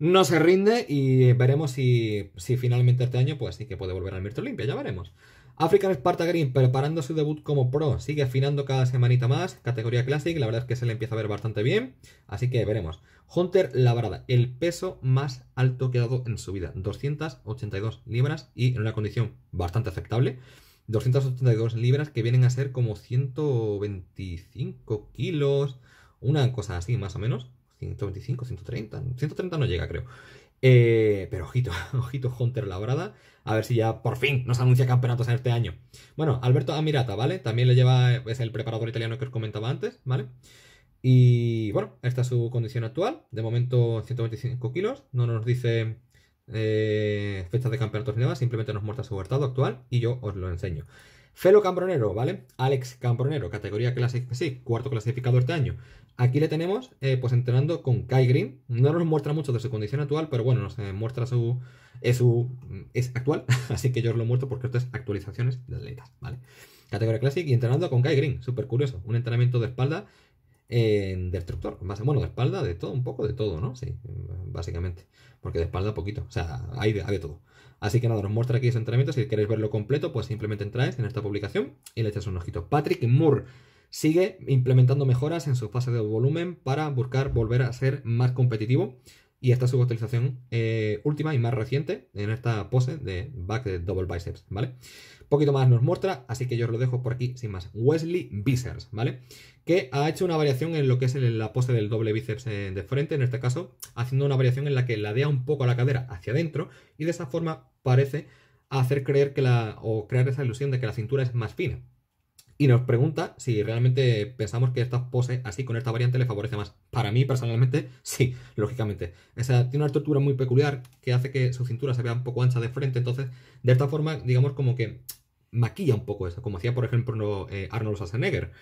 No se rinde y veremos si, si finalmente este año, pues sí que puede volver al Mirto Olimpia. ya veremos. African Sparta Green preparando su debut como pro, sigue afinando cada semanita más, categoría Classic, la verdad es que se le empieza a ver bastante bien, así que veremos. Hunter Labrada, el peso más alto que ha dado en su vida, 282 libras y en una condición bastante aceptable. 282 libras que vienen a ser como 125 kilos, una cosa así más o menos, 125, 130, 130 no llega creo. Eh, pero ojito, ojito Hunter Labrada, a ver si ya por fin nos anuncia campeonatos en este año. Bueno, Alberto Amirata, ¿vale? También le lleva, es el preparador italiano que os comentaba antes, ¿vale? Y bueno, esta es su condición actual. De momento 125 kilos. No nos dice eh, fecha de campeonatos ni nada. Simplemente nos muestra su estado actual y yo os lo enseño. Felo Cambronero, ¿vale? Alex Cambronero, categoría clásica, sí, cuarto clasificado este año. Aquí le tenemos, eh, pues entrenando con Kai Green. No nos muestra mucho de su condición actual, pero bueno, nos eh, muestra su, es, es actual, así que yo os lo muerto porque esto es actualizaciones de atletas, ¿vale? Categoría Classic y entrenando con Kai Green, súper curioso, un entrenamiento de espalda en eh, destructor. bueno, de espalda, de todo, un poco de todo, ¿no? Sí, básicamente, porque de espalda poquito, o sea, hay de, todo. Así que nada, nos muestra aquí ese entrenamiento, si queréis verlo completo, pues simplemente entráis en esta publicación y le echas un ojito. Patrick Moore sigue implementando mejoras en su fase de volumen para buscar volver a ser más competitivo y esta es su utilización eh, última y más reciente en esta pose de back de double biceps, ¿vale? Poquito más nos muestra, así que yo os lo dejo por aquí sin más. Wesley Bissers, ¿vale? Que ha hecho una variación en lo que es la pose del doble bíceps eh, de frente, en este caso, haciendo una variación en la que ladea un poco la cadera hacia adentro y de esa forma parece hacer creer que la, o crear esa ilusión de que la cintura es más fina y nos pregunta si realmente pensamos que esta pose así con esta variante le favorece más. Para mí personalmente, sí, lógicamente. O sea, tiene una estructura muy peculiar que hace que su cintura se vea un poco ancha de frente, entonces de esta forma, digamos como que maquilla un poco eso, como hacía por ejemplo eh, Arnold Schwarzenegger.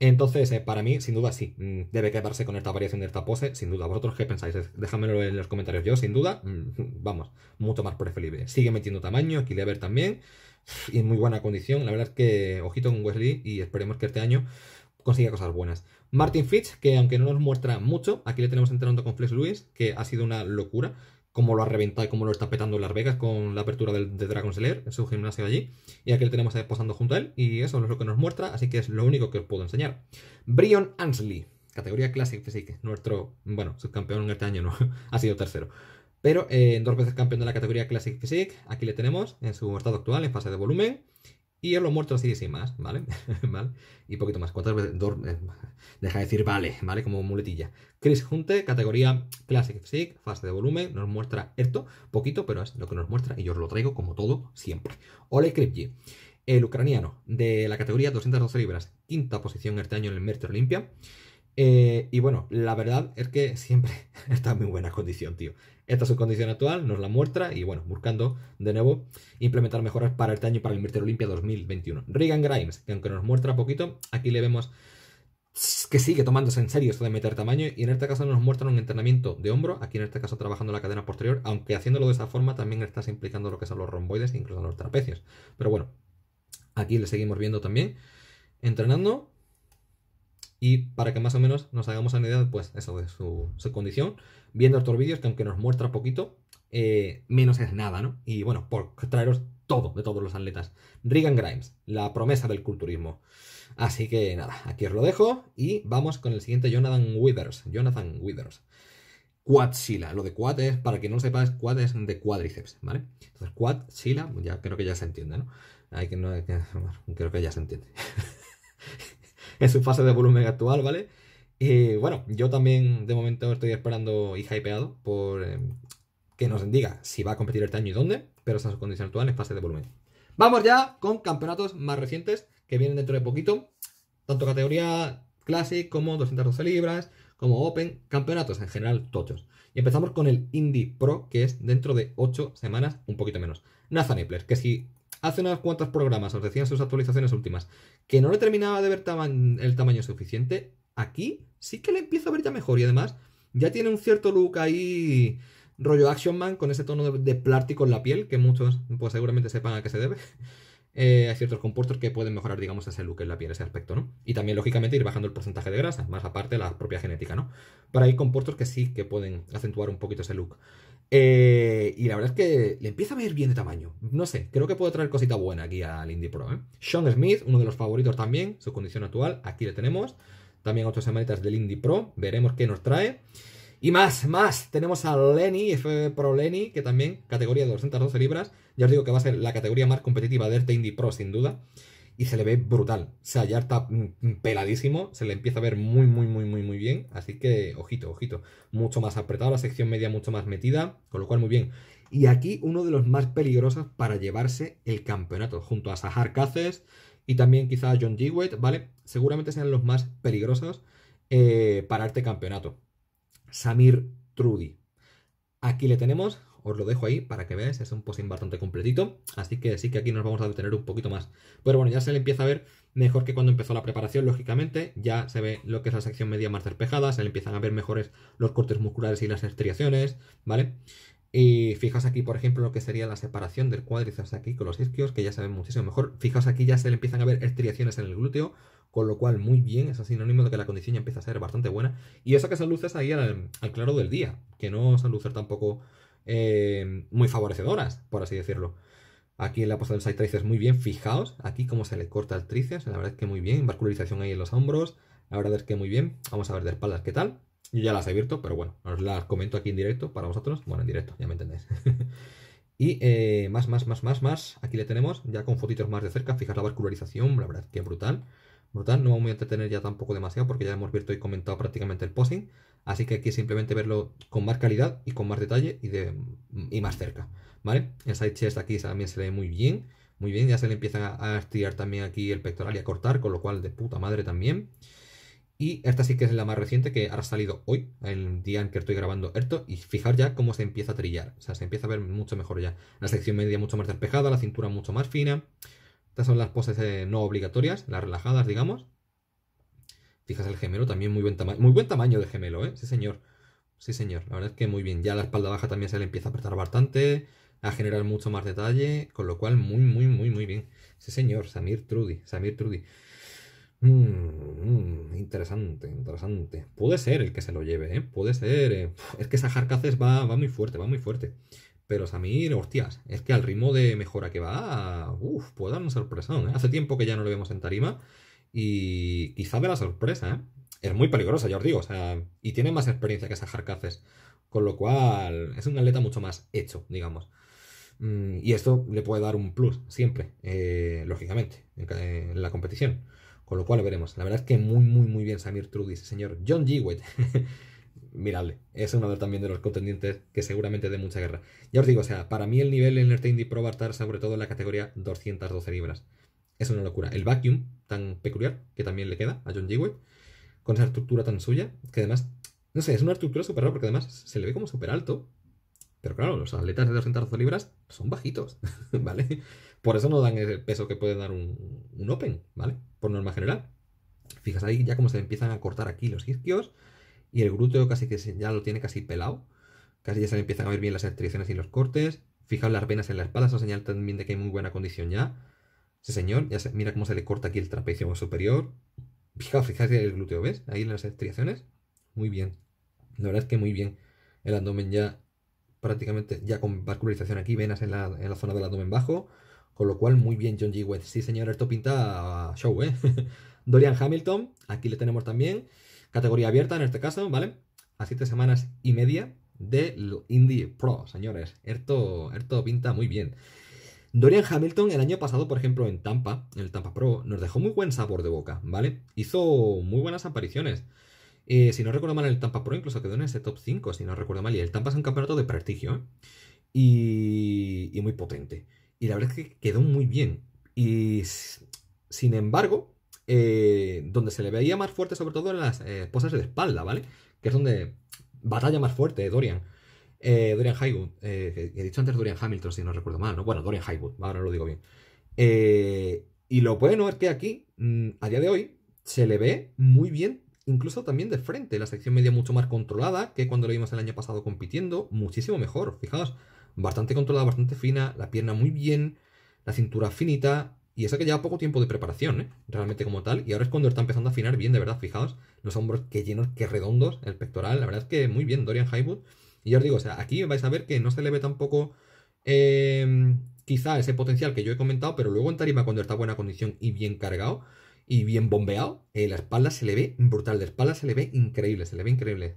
Entonces, eh, para mí, sin duda, sí, mm, debe quedarse con esta variación de esta pose, sin duda. ¿Vosotros qué pensáis? Déjamelo en los comentarios. Yo, sin duda, mm, vamos, mucho más preferible. Sigue metiendo tamaño, ver también y en muy buena condición. La verdad es que ojito con Wesley y esperemos que este año consiga cosas buenas. Martin Fitch, que aunque no nos muestra mucho, aquí le tenemos entrando con Flex Lewis, que ha sido una locura como lo ha reventado y cómo lo está petando en Las Vegas con la apertura del, de Dragon Slayer, en su gimnasio allí. Y aquí le tenemos posando junto a él, y eso es lo que nos muestra, así que es lo único que os puedo enseñar. Brion Ansley, categoría clásica, Classic que nuestro, bueno, subcampeón en este año no, ha sido tercero. Pero eh, dos veces campeón de la categoría Classic Physique, aquí le tenemos en su estado actual, en fase de volumen. Y él lo muerto así y sin más, ¿vale? ¿Vale? Y poquito más. ¿Cuántas veces? Eh, deja de decir vale, ¿vale? Como muletilla. Chris Junte, categoría Classic Physique, fase de volumen, nos muestra esto, poquito, pero es lo que nos muestra y yo os lo traigo como todo, siempre. Ole Kripji, el ucraniano, de la categoría 212 libras, quinta posición este año en el Merter Olimpia. Eh, y bueno, la verdad es que siempre está en muy buena condición, tío. Esta es su condición actual, nos la muestra y bueno, buscando de nuevo implementar mejoras para este año, para el Mister Olimpia 2021. Regan Grimes, que aunque nos muestra poquito, aquí le vemos que sigue tomándose en serio esto de meter tamaño y en este caso nos muestra un entrenamiento de hombro, aquí en este caso trabajando la cadena posterior, aunque haciéndolo de esa forma también estás implicando lo que son los romboides e incluso los trapecios. Pero bueno, aquí le seguimos viendo también entrenando y para que más o menos nos hagamos una idea, pues, eso de su, condición, viendo estos vídeos, que aunque nos muestra poquito, eh, menos es nada, ¿no? Y bueno, por traeros todo, de todos los atletas. Regan Grimes, la promesa del culturismo. Así que nada, aquí os lo dejo y vamos con el siguiente Jonathan Withers. Jonathan Withers. Quadzilla. Lo de quad es, para que no lo sepas, quad es de cuádriceps, ¿vale? Entonces, Sila, ya creo que ya se entiende, ¿no? Hay que creo que ya se entiende. en su fase de volumen actual, ¿vale? Y eh, bueno, yo también de momento estoy esperando y hypeado por eh, que nos diga si va a competir este año y dónde, pero está en su condición actual en fase de volumen. Vamos ya con campeonatos más recientes que vienen dentro de poquito, tanto categoría Classic como 212 libras, como Open, campeonatos en general tochos. Y empezamos con el Indie Pro, que es dentro de 8 semanas, un poquito menos. Nathan Epler, que si hace unas cuantas programas os decían sus actualizaciones últimas que no le terminaba de ver el tamaño suficiente, aquí sí que le empiezo a ver ya mejor y además ya tiene un cierto look ahí rollo Action Man con ese tono de, plástico en la piel que muchos pues seguramente sepan a qué se debe. Eh, hay ciertos compuestos que pueden mejorar, digamos, ese look en la piel, ese aspecto, ¿no? Y también, lógicamente, ir bajando el porcentaje de grasa, más aparte la propia genética, ¿no? Pero hay compuestos que sí que pueden acentuar un poquito ese look. Eh, y la verdad es que le empieza a ver bien de tamaño. No sé, creo que puede traer cosita buena aquí al Indie Pro. ¿eh? Sean Smith, uno de los favoritos también, su condición actual, aquí le tenemos. También otras semanitas del Indie Pro, veremos qué nos trae. Y más, más, tenemos a Lenny, F Pro Lenny, que también categoría de 212 libras. Ya os digo que va a ser la categoría más competitiva de este Indie Pro, sin duda y se le ve brutal. Se sea, ya está mm, mm, peladísimo, se le empieza a ver muy, muy, muy, muy, muy bien. Así que, ojito, ojito. Mucho más apretado, la sección media mucho más metida, con lo cual muy bien. Y aquí uno de los más peligrosos para llevarse el campeonato, junto a Sahar Cáceres y también quizá John G. ¿vale? Seguramente sean los más peligrosos eh, para este campeonato. Samir Trudy. Aquí le tenemos, os lo dejo ahí para que veáis, es un posting bastante completito, así que sí que aquí nos vamos a detener un poquito más. Pero bueno, ya se le empieza a ver mejor que cuando empezó la preparación, lógicamente, ya se ve lo que es la sección media más despejada, se le empiezan a ver mejores los cortes musculares y las estriaciones, ¿vale? Y fijas aquí, por ejemplo, lo que sería la separación del cuádriceps aquí con los isquios, que ya se saben muchísimo mejor. fijas aquí, ya se le empiezan a ver estriaciones en el glúteo, con lo cual muy bien, es sinónimo de que la condición ya empieza a ser bastante buena. Y eso que son luces ahí al, claro del día, que no se lucir tampoco eh, muy favorecedoras, por así decirlo. Aquí en la postura del side tríceps muy bien, fijaos, aquí cómo se le corta el tríceps, la verdad es que muy bien, vascularización ahí en los hombros, la verdad es que muy bien, vamos a ver de espaldas qué tal. Yo ya las he abierto, pero bueno, os las comento aquí en directo para vosotros, bueno, en directo, ya me entendéis. y eh, más, más, más, más, más, aquí le tenemos, ya con fotitos más de cerca, fijar la vascularización, la verdad es que brutal brutal. No me voy a entretener ya tampoco demasiado porque ya hemos visto y comentado prácticamente el posing. Así que aquí simplemente verlo con más calidad y con más detalle y, de, más cerca. ¿Vale? El side chest aquí también se ve muy bien. Muy bien, ya se le empieza a estirar también aquí el pectoral y a cortar, con lo cual de puta madre también. Y esta sí que es la más reciente que ha salido hoy, el día en que estoy grabando esto, y fijar ya cómo se empieza a trillar. O sea, se empieza a ver mucho mejor ya. La sección media mucho más despejada, la cintura mucho más fina. Estas son las poses eh, no obligatorias, las relajadas, digamos. Fijas el gemelo, también muy buen tamaño. Muy buen tamaño de gemelo, ¿eh? Sí, señor. Sí, señor. La verdad es que muy bien. Ya la espalda baja también se le empieza a apretar bastante. A generar mucho más detalle. Con lo cual, muy, muy, muy, muy bien. Sí, señor. Samir Trudy. Samir Trudy. Mm, mm, interesante, interesante. Puede ser el que se lo lleve, ¿eh? Puede ser. Eh. Es que esa Cáceres va, va muy fuerte, va muy fuerte. Pero Samir, hostias, es que al ritmo de mejora que va, Uf, puede dar una sorpresa. ¿eh? Hace tiempo que ya no lo vemos en tarima y quizá de la sorpresa, ¿eh? Es muy peligrosa, ya os digo, o sea, y tiene más experiencia que esa jarcaces Con lo cual, es un atleta mucho más hecho, digamos. Mm, y esto le puede dar un plus siempre, eh, lógicamente, en, la competición. Con lo cual veremos. La verdad es que muy, muy, muy bien Samir Trudis señor John Jewett. Miradle, es uno también de los contendientes que seguramente de mucha guerra. Ya os digo, o sea, para mí el nivel en el Tindy Pro va a estar sobre todo en la categoría 212 libras. Es una locura. El vacuum tan peculiar que también le queda a John Jewett, con esa estructura tan suya, que además, no sé, es una estructura súper rara porque además se le ve como súper alto. Pero claro, los atletas de 212 libras son bajitos, ¿vale? Por eso no dan el peso que puede dar un, Open, ¿vale? Por norma general. Fijas ahí ya como se empiezan a cortar aquí los isquios y el glúteo casi que ya lo tiene casi pelado. Casi ya se le empiezan a ver bien las restricciones y los cortes. Fijaos las venas en la espalda, es una señal también de que hay muy buena condición ya. Sí señor, ya se, mira cómo se le corta aquí el trapecio superior. Fijaos, fijaos el glúteo, ¿ves? Ahí en las estriaciones. Muy bien. La verdad es que muy bien. El abdomen ya prácticamente, ya con vascularización aquí, venas en la, zona del abdomen bajo. Con lo cual, muy bien, John G. West. Sí, señor, esto pinta show, ¿eh? Dorian Hamilton, aquí le tenemos también. Categoría abierta en este caso, ¿vale? A siete semanas y media de Indie Pro, señores. Esto, esto pinta muy bien. Dorian Hamilton el año pasado, por ejemplo, en Tampa, en el Tampa Pro, nos dejó muy buen sabor de boca, ¿vale? Hizo muy buenas apariciones. Eh, si no recuerdo mal, en el Tampa Pro incluso quedó en ese top 5, si no recuerdo mal. Y el Tampa es un campeonato de prestigio, ¿eh? y, muy potente. Y la verdad es que quedó muy bien. Y sin embargo, eh, donde se le veía más fuerte, sobre todo en las eh, de espalda, ¿vale? Que es donde batalla más fuerte eh, Dorian. Eh, Dorian Highwood, eh, he dicho antes Dorian Hamilton, si no recuerdo mal, ¿no? Bueno, Dorian Highwood, ahora lo digo bien. Eh, y lo bueno es que aquí, mm, a día de hoy, se le ve muy bien, incluso también de frente, la sección media mucho más controlada que cuando lo vimos el año pasado compitiendo, muchísimo mejor, fijaos, bastante controlada, bastante fina, la pierna muy bien, la cintura finita, y eso que lleva poco tiempo de preparación, ¿eh? realmente como tal. Y ahora es cuando está empezando a afinar bien, de verdad, fijaos. Los hombros que llenos, que redondos, el pectoral. La verdad es que muy bien, Dorian Highwood. Y os digo, sea, aquí vais a ver que no se le ve tampoco em, quizá ese potencial que yo he comentado, pero luego en tarima cuando está buena condición y bien cargado y bien bombeado, eh, la espalda se le ve brutal, la espalda se le ve increíble, se le ve increíble.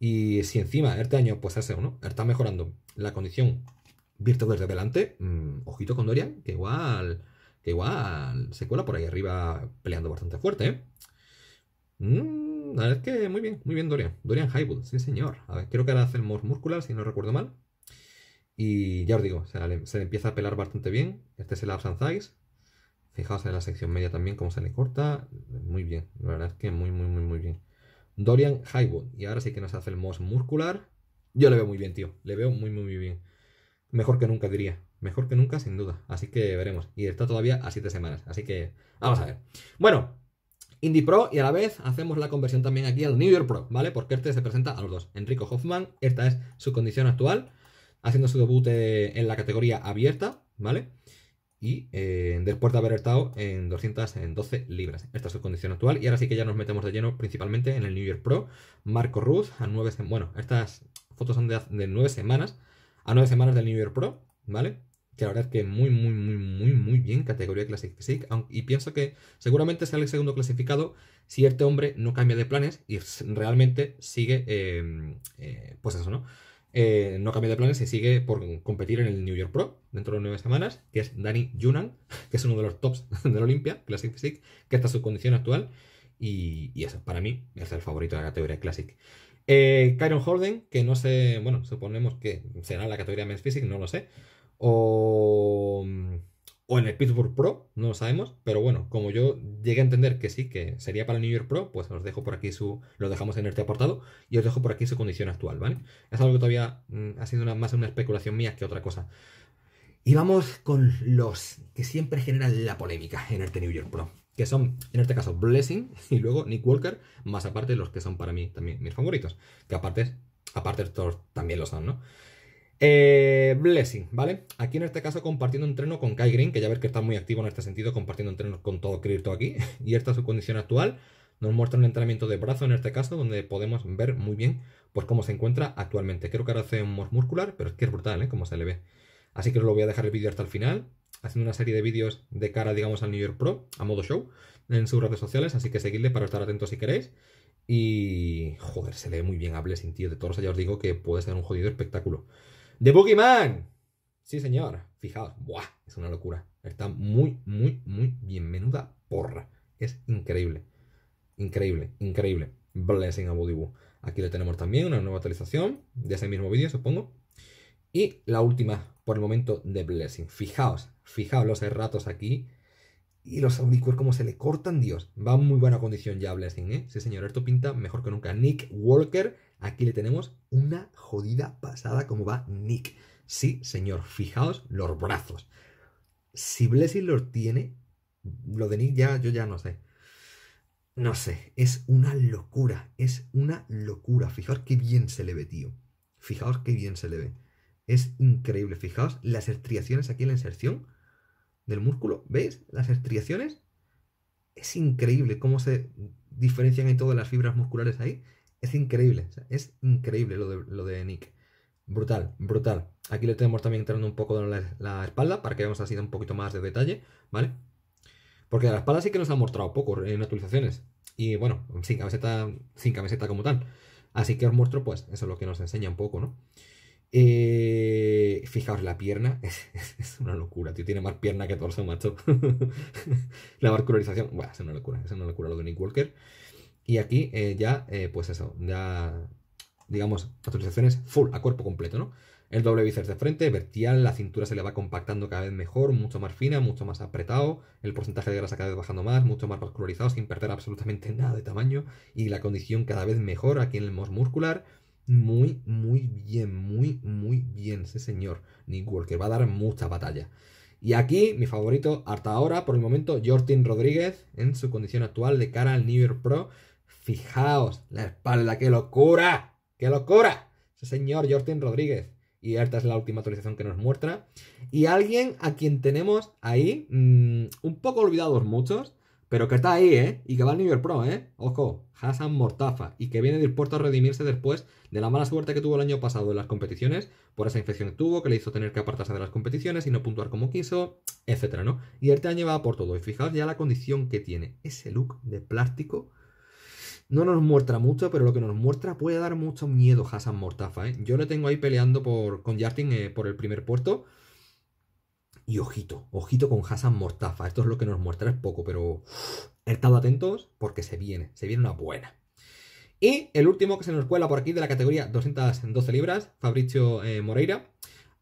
Y si encima este año, pues hace uno, está mejorando la condición virtual desde delante, mm, ojito con Dorian, que igual, que igual se cuela por ahí arriba peleando bastante fuerte, Mmm la verdad es que muy bien, muy bien Dorian. Dorian Highwood, sí señor. A ver, creo que ahora hace el Moss Muscular, si no recuerdo mal. Y ya os digo, se le, empieza a pelar bastante bien. Este es el Absent Size. Fijaos en la sección media también cómo se le corta. Muy bien, la verdad es que muy, muy, muy, muy bien. Dorian Highwood. Y ahora sí que nos hace el Moss Muscular. Yo le veo muy bien, tío. Le veo muy, muy, muy bien. Mejor que nunca, diría. Mejor que nunca, sin duda. Así que veremos. Y está todavía a 7 semanas. Así que vamos a ver. Bueno, Indie Pro y a la vez hacemos la conversión también aquí al New Year Pro, ¿vale? Porque este se presenta a los dos. Enrico Hoffman, esta es su condición actual, haciendo su debut eh, en la categoría abierta, ¿vale? y después eh, de haber estado en 212 libras. Esta es su condición actual y ahora sí que ya nos metemos de lleno principalmente en el New Year Pro. Marco Ruz a 9 Bueno, estas fotos son de, de semanas, a nueve semanas del New Year Pro, ¿vale? que la verdad que muy, muy, muy, muy, muy bien categoría Classic Physique. Y pienso que seguramente sale el segundo clasificado si este hombre no cambia de planes y realmente sigue, em, eh, pues eso, ¿no? Eh, no cambia de planes y sigue por competir en el New York Pro dentro de nueve semanas, que es Danny Yunan, que es uno de los tops de la Olimpia, Classic Physique, que está en su condición actual. Y, eso, para mí, es el favorito de la categoría Classic. Eh, Kyron Holden que no sé, bueno, suponemos que será la categoría Men's Physique, no lo sé o, mm, o en el Pittsburgh Pro, no lo sabemos, pero bueno, como yo llegué a entender que sí, que sería para el New York Pro, pues os dejo por aquí su, lo dejamos en este apartado y os dejo por aquí su condición actual, ¿vale? Es algo que todavía mm, ha sido más una especulación mía que otra cosa. Y vamos con los que siempre generan la polémica en este New York Pro, que son, en este caso, Blessing y luego Nick Walker, más aparte los que son para mí también mis favoritos, que aparte, aparte Thor también lo son, ¿no? Eh, Blessing, ¿vale? Aquí en este caso compartiendo entreno con Kai Green, que ya ver que está muy activo en este sentido, compartiendo entrenos con todo cripto aquí. Y esta es su condición actual. Nos muestra un entrenamiento de brazo en este caso, donde podemos ver muy bien pues, cómo se encuentra actualmente. Creo que ahora hace un muscular, pero es que es brutal, ¿eh? Como se le ve. Así que os lo voy a dejar el vídeo hasta el final, haciendo una serie de vídeos de cara, digamos, al New York Pro, a modo show, en sus redes sociales. Así que seguidle para estar atentos si queréis. Y, joder, se le ve muy bien a Blessing, tío. De todos ya os digo que puede ser un jodido espectáculo de Pokémon. Sí, señor. Fijaos. Buah, es una locura. Está muy, muy, muy bien. Menuda porra. Es increíble. Increíble, increíble. Blessing a Aquí le tenemos también una nueva actualización de ese mismo vídeo, supongo. Y la última, por el momento, de Blessing. Fijaos, fijaos los erratos aquí. Y los auriculares como se le cortan, Dios. Va muy buena condición ya Blessing, ¿eh? Sí, señor, esto pinta mejor que nunca. Nick Walker, Aquí le tenemos una jodida pasada como va Nick. Sí, señor, fijaos los brazos. Si Blessing los tiene, lo de Nick ya, yo ya no sé. No sé, es una locura, es una locura. Fijaos qué bien se le ve, tío. Fijaos qué bien se le ve. Es increíble, fijaos las estriaciones aquí en la inserción del músculo. ¿Veis? Las estriaciones. Es increíble cómo se diferencian en todas las fibras musculares ahí. Es increíble, es increíble lo de, lo de Nick. Brutal, brutal. Aquí le tenemos también entrando un poco en la, espalda para que veamos así un poquito más de detalle, ¿vale? Porque la espalda sí que nos ha mostrado poco en actualizaciones. Y bueno, sin camiseta, sin camiseta como tal. Así que os muestro, pues, eso es lo que nos enseña un poco, ¿no? Eh, fijaos, la pierna es, una locura, tío. Tiene más pierna que torso, macho. la vascularización, bueno, es una locura, es una locura lo de Nick Walker. Y aquí eh, ya, eh, pues eso, ya, digamos, actualizaciones full, a cuerpo completo, ¿no? El doble bíceps de frente, vertial la cintura se le va compactando cada vez mejor, mucho más fina, mucho más apretado, el porcentaje de grasa cada vez bajando más, mucho más vascularizado, sin perder absolutamente nada de tamaño, y la condición cada vez mejor aquí en el mos muscular. Muy, muy bien, muy, muy bien, ese señor Nick Walker. Va a dar mucha batalla. Y aquí, mi favorito hasta ahora, por el momento, Jortin Rodríguez, en su condición actual de cara al New Pro. Fijaos, la espalda, qué locura, qué locura. Ese señor Jortin Rodríguez. Y esta es la última actualización que nos muestra. Y alguien a quien tenemos ahí, mm, un poco olvidados muchos, pero que está ahí, ¿eh? Y que va al nivel pro, ¿eh? Ojo, Hassan Mortafa, y que viene dispuesto a redimirse después de la mala suerte que tuvo el año pasado en las competiciones, por esa infección que tuvo, que le hizo tener que apartarse de las competiciones y no puntuar como quiso, etcétera, ¿no? Y te ha llevado por todo, y fijaos ya la condición que tiene, ese look de plástico no nos muestra mucho, pero lo que nos muestra puede dar mucho miedo Hassan Mortafa. ¿eh? Yo lo tengo ahí peleando por, con Yartin eh, por el primer puerto. Y ojito, ojito con Hassan Mortafa. Esto es lo que nos muestra, es poco, pero estado atentos porque se viene, se viene una buena. Y el último que se nos cuela por aquí de la categoría 212 libras, Fabricio eh, Moreira,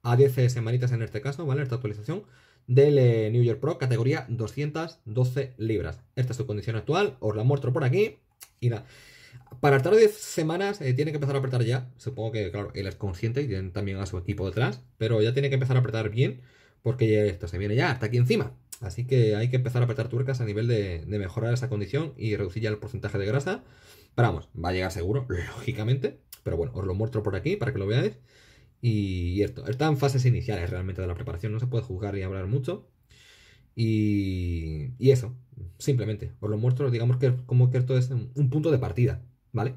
a 10 semanitas en este caso, ¿vale? Esta actualización del New York Pro, categoría 212 libras. Esta es su condición actual, os la muestro por aquí. Y nada. Para tarde de semanas eh, tiene que empezar a apretar ya. Supongo que, claro, él es consciente y tiene también a su equipo detrás. Pero ya tiene que empezar a apretar bien porque esto se viene ya hasta aquí encima. Así que hay que empezar a apretar tuercas a nivel de, mejorar esa condición y reducir ya el porcentaje de grasa. Pero vamos, va a llegar seguro, lógicamente. Pero bueno, os lo muestro por aquí para que lo veáis. Y esto, están fases iniciales realmente de la preparación, no se puede juzgar y hablar mucho. Y, eso, simplemente. Por lo muestro. digamos que como que esto es un, punto de partida, ¿vale?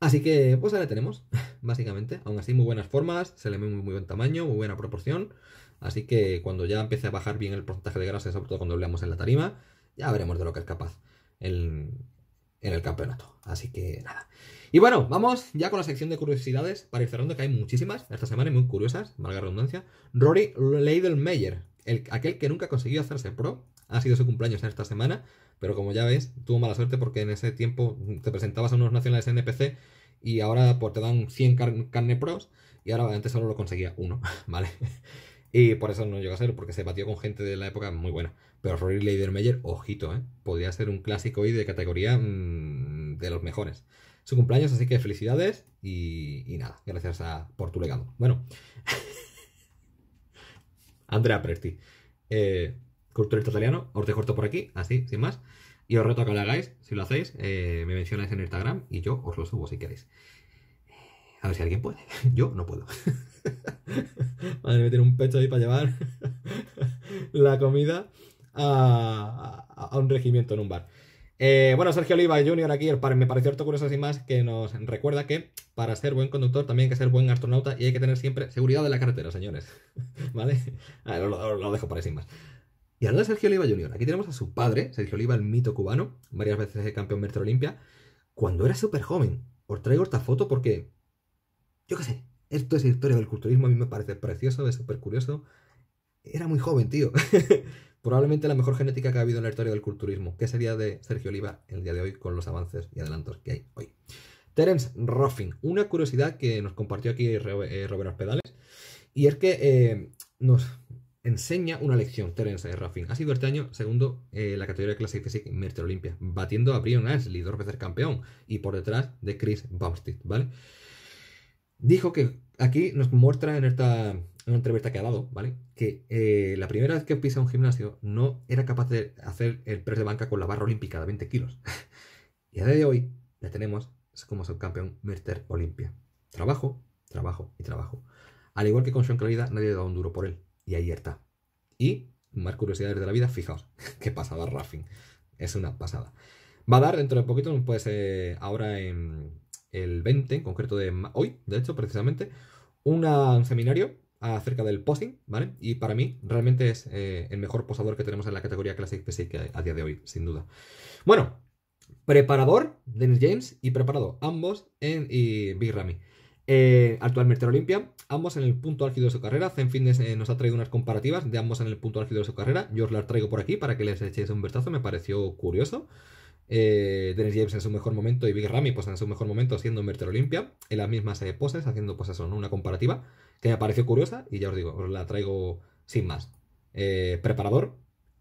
Así que, pues ahora tenemos, básicamente. Aún así, muy buenas formas, se le ve muy, buen tamaño, muy buena proporción. Así que cuando ya empiece a bajar bien el porcentaje de grasa, sobre todo cuando leamos en la tarima, ya veremos de lo que es capaz en, el campeonato. Así que nada. Y bueno, vamos ya con la sección de curiosidades para ir cerrando, que hay muchísimas esta semana y muy curiosas, valga redundancia. Rory Leidelmeyer, aquel que nunca consiguió hacerse pro. Ha sido su cumpleaños esta semana, pero como ya ves, tuvo mala suerte porque en ese tiempo te presentabas a unos nacionales NPC y ahora pues, te dan 100 carne pros y ahora antes solo lo conseguía uno, ¿vale? Y por eso no llegó a ser, porque se batió con gente de la época muy buena. Pero Rory Leidermeyer, ojito, ¿eh? podría ser un clásico y de categoría mm, de los mejores. Su cumpleaños, así que felicidades y, nada, gracias a, por tu legado. Bueno, Andrea Presti. Eh, culturista italiano, os dejo esto por aquí, así, sin más. Y os reto a que lo hagáis, si lo hacéis, eh, me mencionáis en Instagram y yo os lo subo si queréis. A ver si alguien puede. Yo no puedo. Madre mía, tiene un pecho ahí para llevar la comida a un regimiento en un bar. Eh, bueno, Sergio Oliva Jr. aquí, me parece harto curioso sin más, que nos recuerda que para ser buen conductor también hay que ser buen astronauta y hay que tener siempre seguridad de la carretera, señores. ¿Vale? Ah, lo, dejo para sin más. Y hablando de Sergio Oliva Jr., aquí tenemos a su padre, Sergio Oliva, el mito cubano, varias veces campeón de Olimpia, cuando era súper joven. Os traigo esta foto porque, yo qué sé, esto es historia del culturismo, a mí me parece precioso, es súper curioso. Era muy joven, tío. probablemente la mejor genética que ha habido en la historia del culturismo. ¿Qué sería de Sergio Oliva el día de hoy con los avances y adelantos que hay hoy? Terence Ruffin, una curiosidad que nos compartió aquí eh, Robert Pedales, y es que eh, nos enseña una lección Terence eh, Ruffin. Ha sido este año segundo en la categoría de Classic en Mister Olympia, batiendo a Brian Ashley, dos veces campeón, y por detrás de Chris Bumstead, ¿vale? Dijo que aquí nos muestra en esta, una entrevista que ha dado, ¿vale? Que eh, la primera vez que pisa un gimnasio no era capaz de hacer el press de banca con la barra olímpica de 20 kilos. y a día de hoy la tenemos como subcampeón Mr. Olimpia. Trabajo, trabajo y trabajo. Al igual que con Sean Clarida, nadie le da un duro por él. Y ahí está. Y más curiosidades de la vida, fijaos, qué pasada Raffin. Es una pasada. Va a dar dentro de poquito, pues ahora en el 20, en concreto de hoy, de hecho, precisamente, un seminario acerca del posting, ¿vale? Y para mí realmente es eh, el mejor posador que tenemos en la categoría Classic P6 a, día de hoy, sin duda. Bueno, preparador, Dennis James, y preparado, ambos en y Big Ramy. Eh, Olimpia, ambos en el punto álgido de su carrera. Zen eh, nos ha traído unas comparativas de ambos en el punto álgido de su carrera. Yo os las traigo por aquí para que les echéis un vistazo, me pareció curioso. Eh, Dennis James en su mejor momento y Big Ramy pues en su mejor momento haciendo Merter Olimpia en las mismas eh, poses, haciendo pues eso, ¿no? una comparativa que me pareció curiosa y ya os digo, os la traigo sin más. Eh, preparador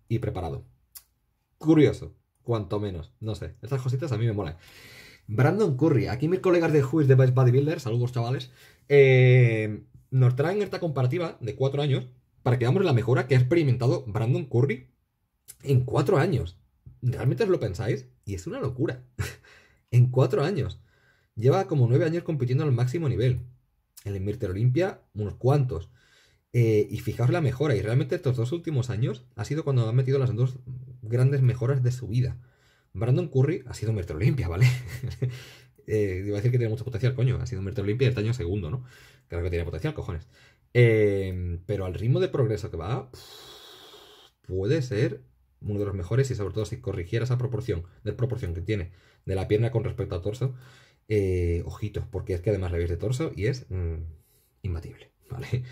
y preparado. Curioso, cuanto menos, no sé, estas cositas a mí me molan. Brandon Curry, aquí mis colegas de Who de Best Bodybuilder, saludos chavales, nos traen esta comparativa de cuatro años para que veamos la mejora que ha experimentado Brandon Curry en cuatro años realmente os lo pensáis y es una locura. en cuatro años. Lleva como nueve años compitiendo al máximo nivel. En el Inverter Olimpia, unos cuantos. Eh, y fijaos la mejora. Y realmente estos dos últimos años ha sido cuando ha metido las dos grandes mejoras de su vida. Brandon Curry ha sido Inverter Olimpia, ¿vale? Eh, iba a decir que tiene mucho potencial, coño. Ha sido Inverter Olimpia este año segundo, ¿no? Claro que tiene potencial, cojones. Eh, pero al ritmo de progreso que va, puede ser uno de los mejores y sobre todo si corrigiera esa proporción, desproporción que tiene de la pierna con respecto al torso, eh, ojitos, porque es que además le veis de torso y es mm, imbatible, ¿vale?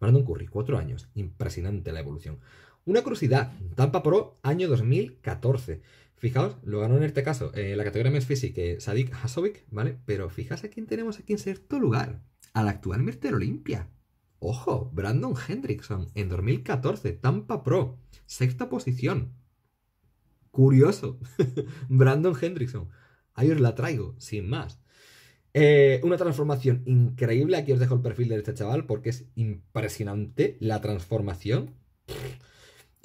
Brandon Curry, cuatro años, impresionante la evolución. Una curiosidad, Tampa Pro, año 2014. Fijaos, lo ganó en este caso en eh, la categoría más Physique eh, Sadik Hasovic, ¿vale? Pero fijaos a quién tenemos aquí en cierto lugar, al actual Mister Olimpia. Ojo, Brandon Hendrickson en 2014, Tampa Pro, sexta posición. Curioso, Brandon Hendrickson. Ahí os la traigo, sin más. Eh, una transformación increíble. Aquí os dejo el perfil de este chaval porque es impresionante la transformación.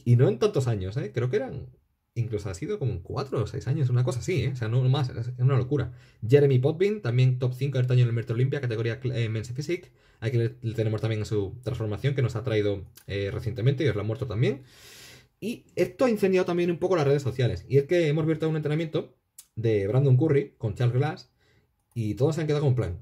Y no en tantos años, ¿eh? creo que eran incluso ha sido como 4 o 6 años, una cosa así, ¿eh? o sea, no más, es una locura. Jeremy Potvin, también top 5 del año en el Merto Olimpia, categoría eh, Men's Physique. Aquí le, tenemos también su transformación que nos ha traído eh, recientemente y os la ha muerto también. Y esto ha incendiado también un poco las redes sociales. Y es que hemos visto un entrenamiento de Brandon Curry con Charles Glass y todos se han quedado con plan.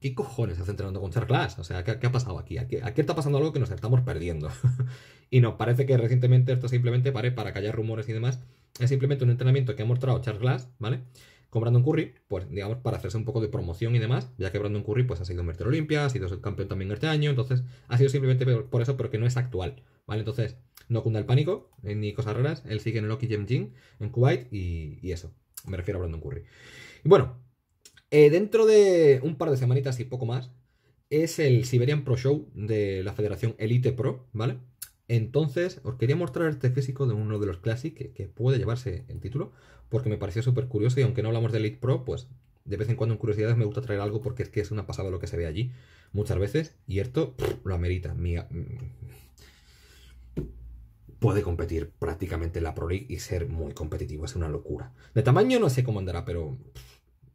¿qué cojones estás entrenando con Glass? O sea, ¿qué, ha pasado aquí? aquí está pasando algo que nos estamos perdiendo? y nos parece que recientemente esto simplemente para, para callar rumores y demás. Es simplemente un entrenamiento que ha mostrado Glass, ¿vale? Con Brandon Curry, pues digamos, para hacerse un poco de promoción y demás, ya que Brandon Curry pues ha sido un Olimpia, ha sido el campeón también este año, entonces ha sido simplemente por eso, porque no es actual, ¿vale? Entonces, no cunda el pánico, eh, ni cosas raras, él sigue en el Oki Jim en Kuwait y eso, me refiero a Brandon Curry. Y bueno, eh, dentro de un par de semanitas y poco más, es el Siberian Pro Show de la Federación Elite Pro, ¿vale? Entonces, os quería mostrar este físico de uno de los clásicos que, puede llevarse el título, porque me pareció súper curioso y aunque no hablamos de Elite Pro, pues de vez en cuando en curiosidades me gusta traer algo porque es que es una pasada lo que se ve allí muchas veces y esto lo amerita. Mía. Puede competir prácticamente en la Pro League y ser muy competitivo, es una locura. De tamaño no sé cómo andará, pero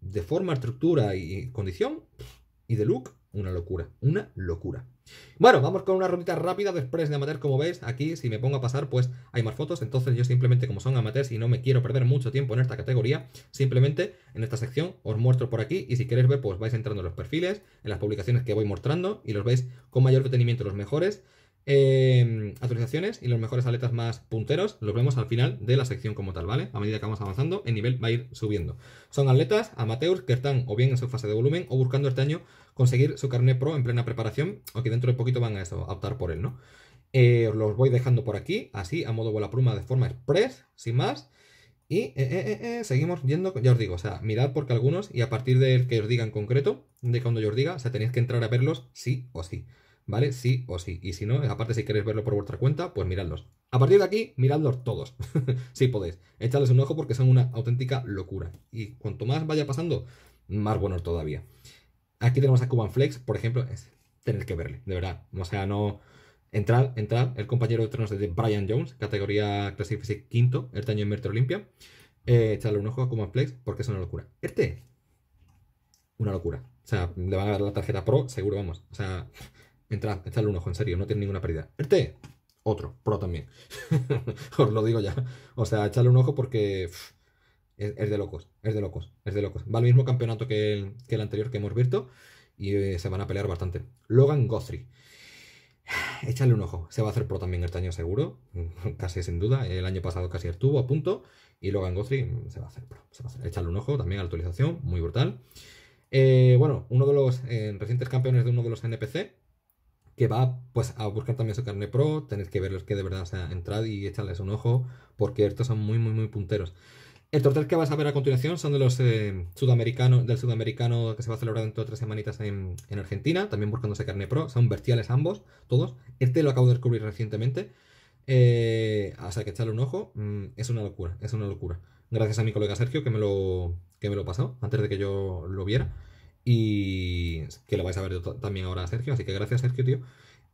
de forma, estructura y condición y de look, una locura, una locura. Bueno, vamos con una rondita rápida de Express de Amateur, como veis, aquí si me pongo a pasar pues hay más fotos, entonces yo simplemente como son amateurs y no me quiero perder mucho tiempo en esta categoría, simplemente en esta sección os muestro por aquí y si queréis ver pues vais entrando en los perfiles, en las publicaciones que voy mostrando y los veis con mayor detenimiento los mejores. Em, actualizaciones y los mejores atletas más punteros los vemos al final de la sección como tal, ¿vale? A medida que vamos avanzando, el nivel va a ir subiendo. Son atletas amateurs que están o bien en su fase de volumen o buscando este año conseguir su carnet pro en plena preparación o que dentro de poquito van a, eso, a optar por él, ¿no? Eh, os los voy dejando por aquí, así, a modo bola pluma de forma express, sin más. Y eh, eh, seguimos yendo, ya os digo, o sea, mirad porque algunos y a partir del que os diga en concreto, de cuando yo os diga, o sea, tenéis que entrar a verlos sí o sí. ¿vale? Sí o sí. Y si no, aparte si queréis verlo por vuestra cuenta, pues miradlos. A partir de aquí, miradlos todos. si sí, podéis. Echadles un ojo porque son una auténtica locura. Y cuanto más vaya pasando, más buenos todavía. Aquí tenemos a Cuban Flex, por ejemplo. Es tener que verle, de verdad. O sea, no... entrar entrar El compañero de trenos de Brian Jones, categoría Classic quinto, este año en Merte Olimpia. Eh, echarle un ojo a Cuban Flex porque es una locura. Este, una locura. O sea, le van a dar la tarjeta Pro, seguro, vamos. O sea, entra echadle un ojo, en serio, no tiene ninguna pérdida. este, Otro, pro también. Os lo digo ya. O sea, echadle un ojo porque es, de locos, es de locos, es de locos. Va al mismo campeonato que el, anterior que hemos visto y eh, se van a pelear bastante. Logan Guthrie. Échale un ojo. Se va a hacer pro también este año seguro. Casi sin duda. El año pasado casi estuvo a punto. Y Logan Guthrie mm, se va a hacer pro. Se un ojo también a la actualización. Muy brutal. Eh, bueno, uno de los eh, recientes campeones de uno de los NPC que va pues a buscar también su carne pro, tenéis que ver que de verdad, o sea, entrad y echarles un ojo, porque estos son muy, muy, muy punteros. El tortel que vas a ver a continuación son de los eh, sudamericanos, del sudamericano que se va a celebrar dentro de tres semanitas en, Argentina, también buscándose carne pro, son bestiales ambos, todos. Este lo acabo de descubrir recientemente, eh, que echarle un ojo, mm, es una locura, es una locura. Gracias a mi colega Sergio que me lo, que me lo pasó antes de que yo lo viera. Y que lo vais a ver también ahora, Sergio. Así que gracias, Sergio, tío.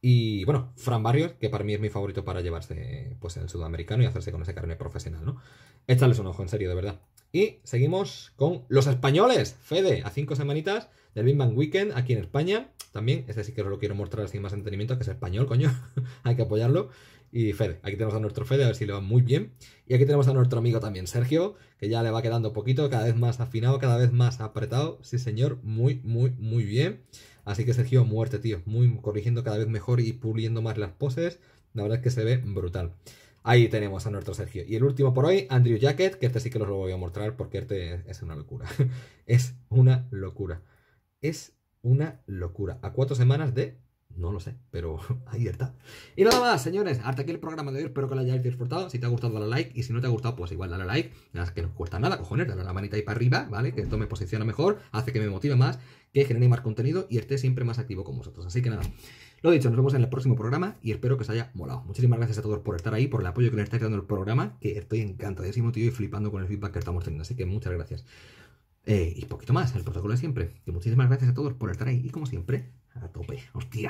Y bueno, Fran Barrios, que para mí es mi favorito para llevarse pues el sudamericano y hacerse con ese carnet profesional, ¿no? Échales un ojo, en serio, de verdad. Y seguimos con los españoles. Fede, a cinco semanitas del Big Bang Weekend aquí en España. También, este sí que os lo quiero mostrar sin más entendimiento, que es español, coño. Hay que apoyarlo y Fede. Aquí tenemos a nuestro Fede, a ver si le va muy bien. Y aquí tenemos a nuestro amigo también, Sergio, que ya le va quedando poquito, cada vez más afinado, cada vez más apretado. Sí, señor, muy, muy, muy bien. Así que Sergio, muerte, tío. Muy corrigiendo cada vez mejor y puliendo más las poses. La verdad es que se ve brutal. Ahí tenemos a nuestro Sergio. Y el último por hoy, Andrew Jacket, que este sí que os lo voy a mostrar porque este es una locura. es una locura. Es una locura. A cuatro semanas de no lo sé, pero ahí está. Y nada más, señores, hasta aquí el programa de hoy. Espero que lo hayáis disfrutado. Si te ha gustado, dale like. Y si no te ha gustado, pues igual dale like. Nada que no cuesta nada, cojones. Dale la manita ahí para arriba, ¿vale? Que esto me posiciona mejor, hace que me motive más, que genere más contenido y esté siempre más activo con vosotros. Así que nada, lo dicho, nos vemos en el próximo programa y espero que os haya molado. Muchísimas gracias a todos por estar ahí, por el apoyo que le estáis dando al programa, que estoy ese motivo y flipando con el feedback que estamos teniendo. Así que muchas gracias. Eh, y poquito más, el protocolo de siempre. Y muchísimas gracias a todos por estar ahí. Y como siempre, a tope. Hostia.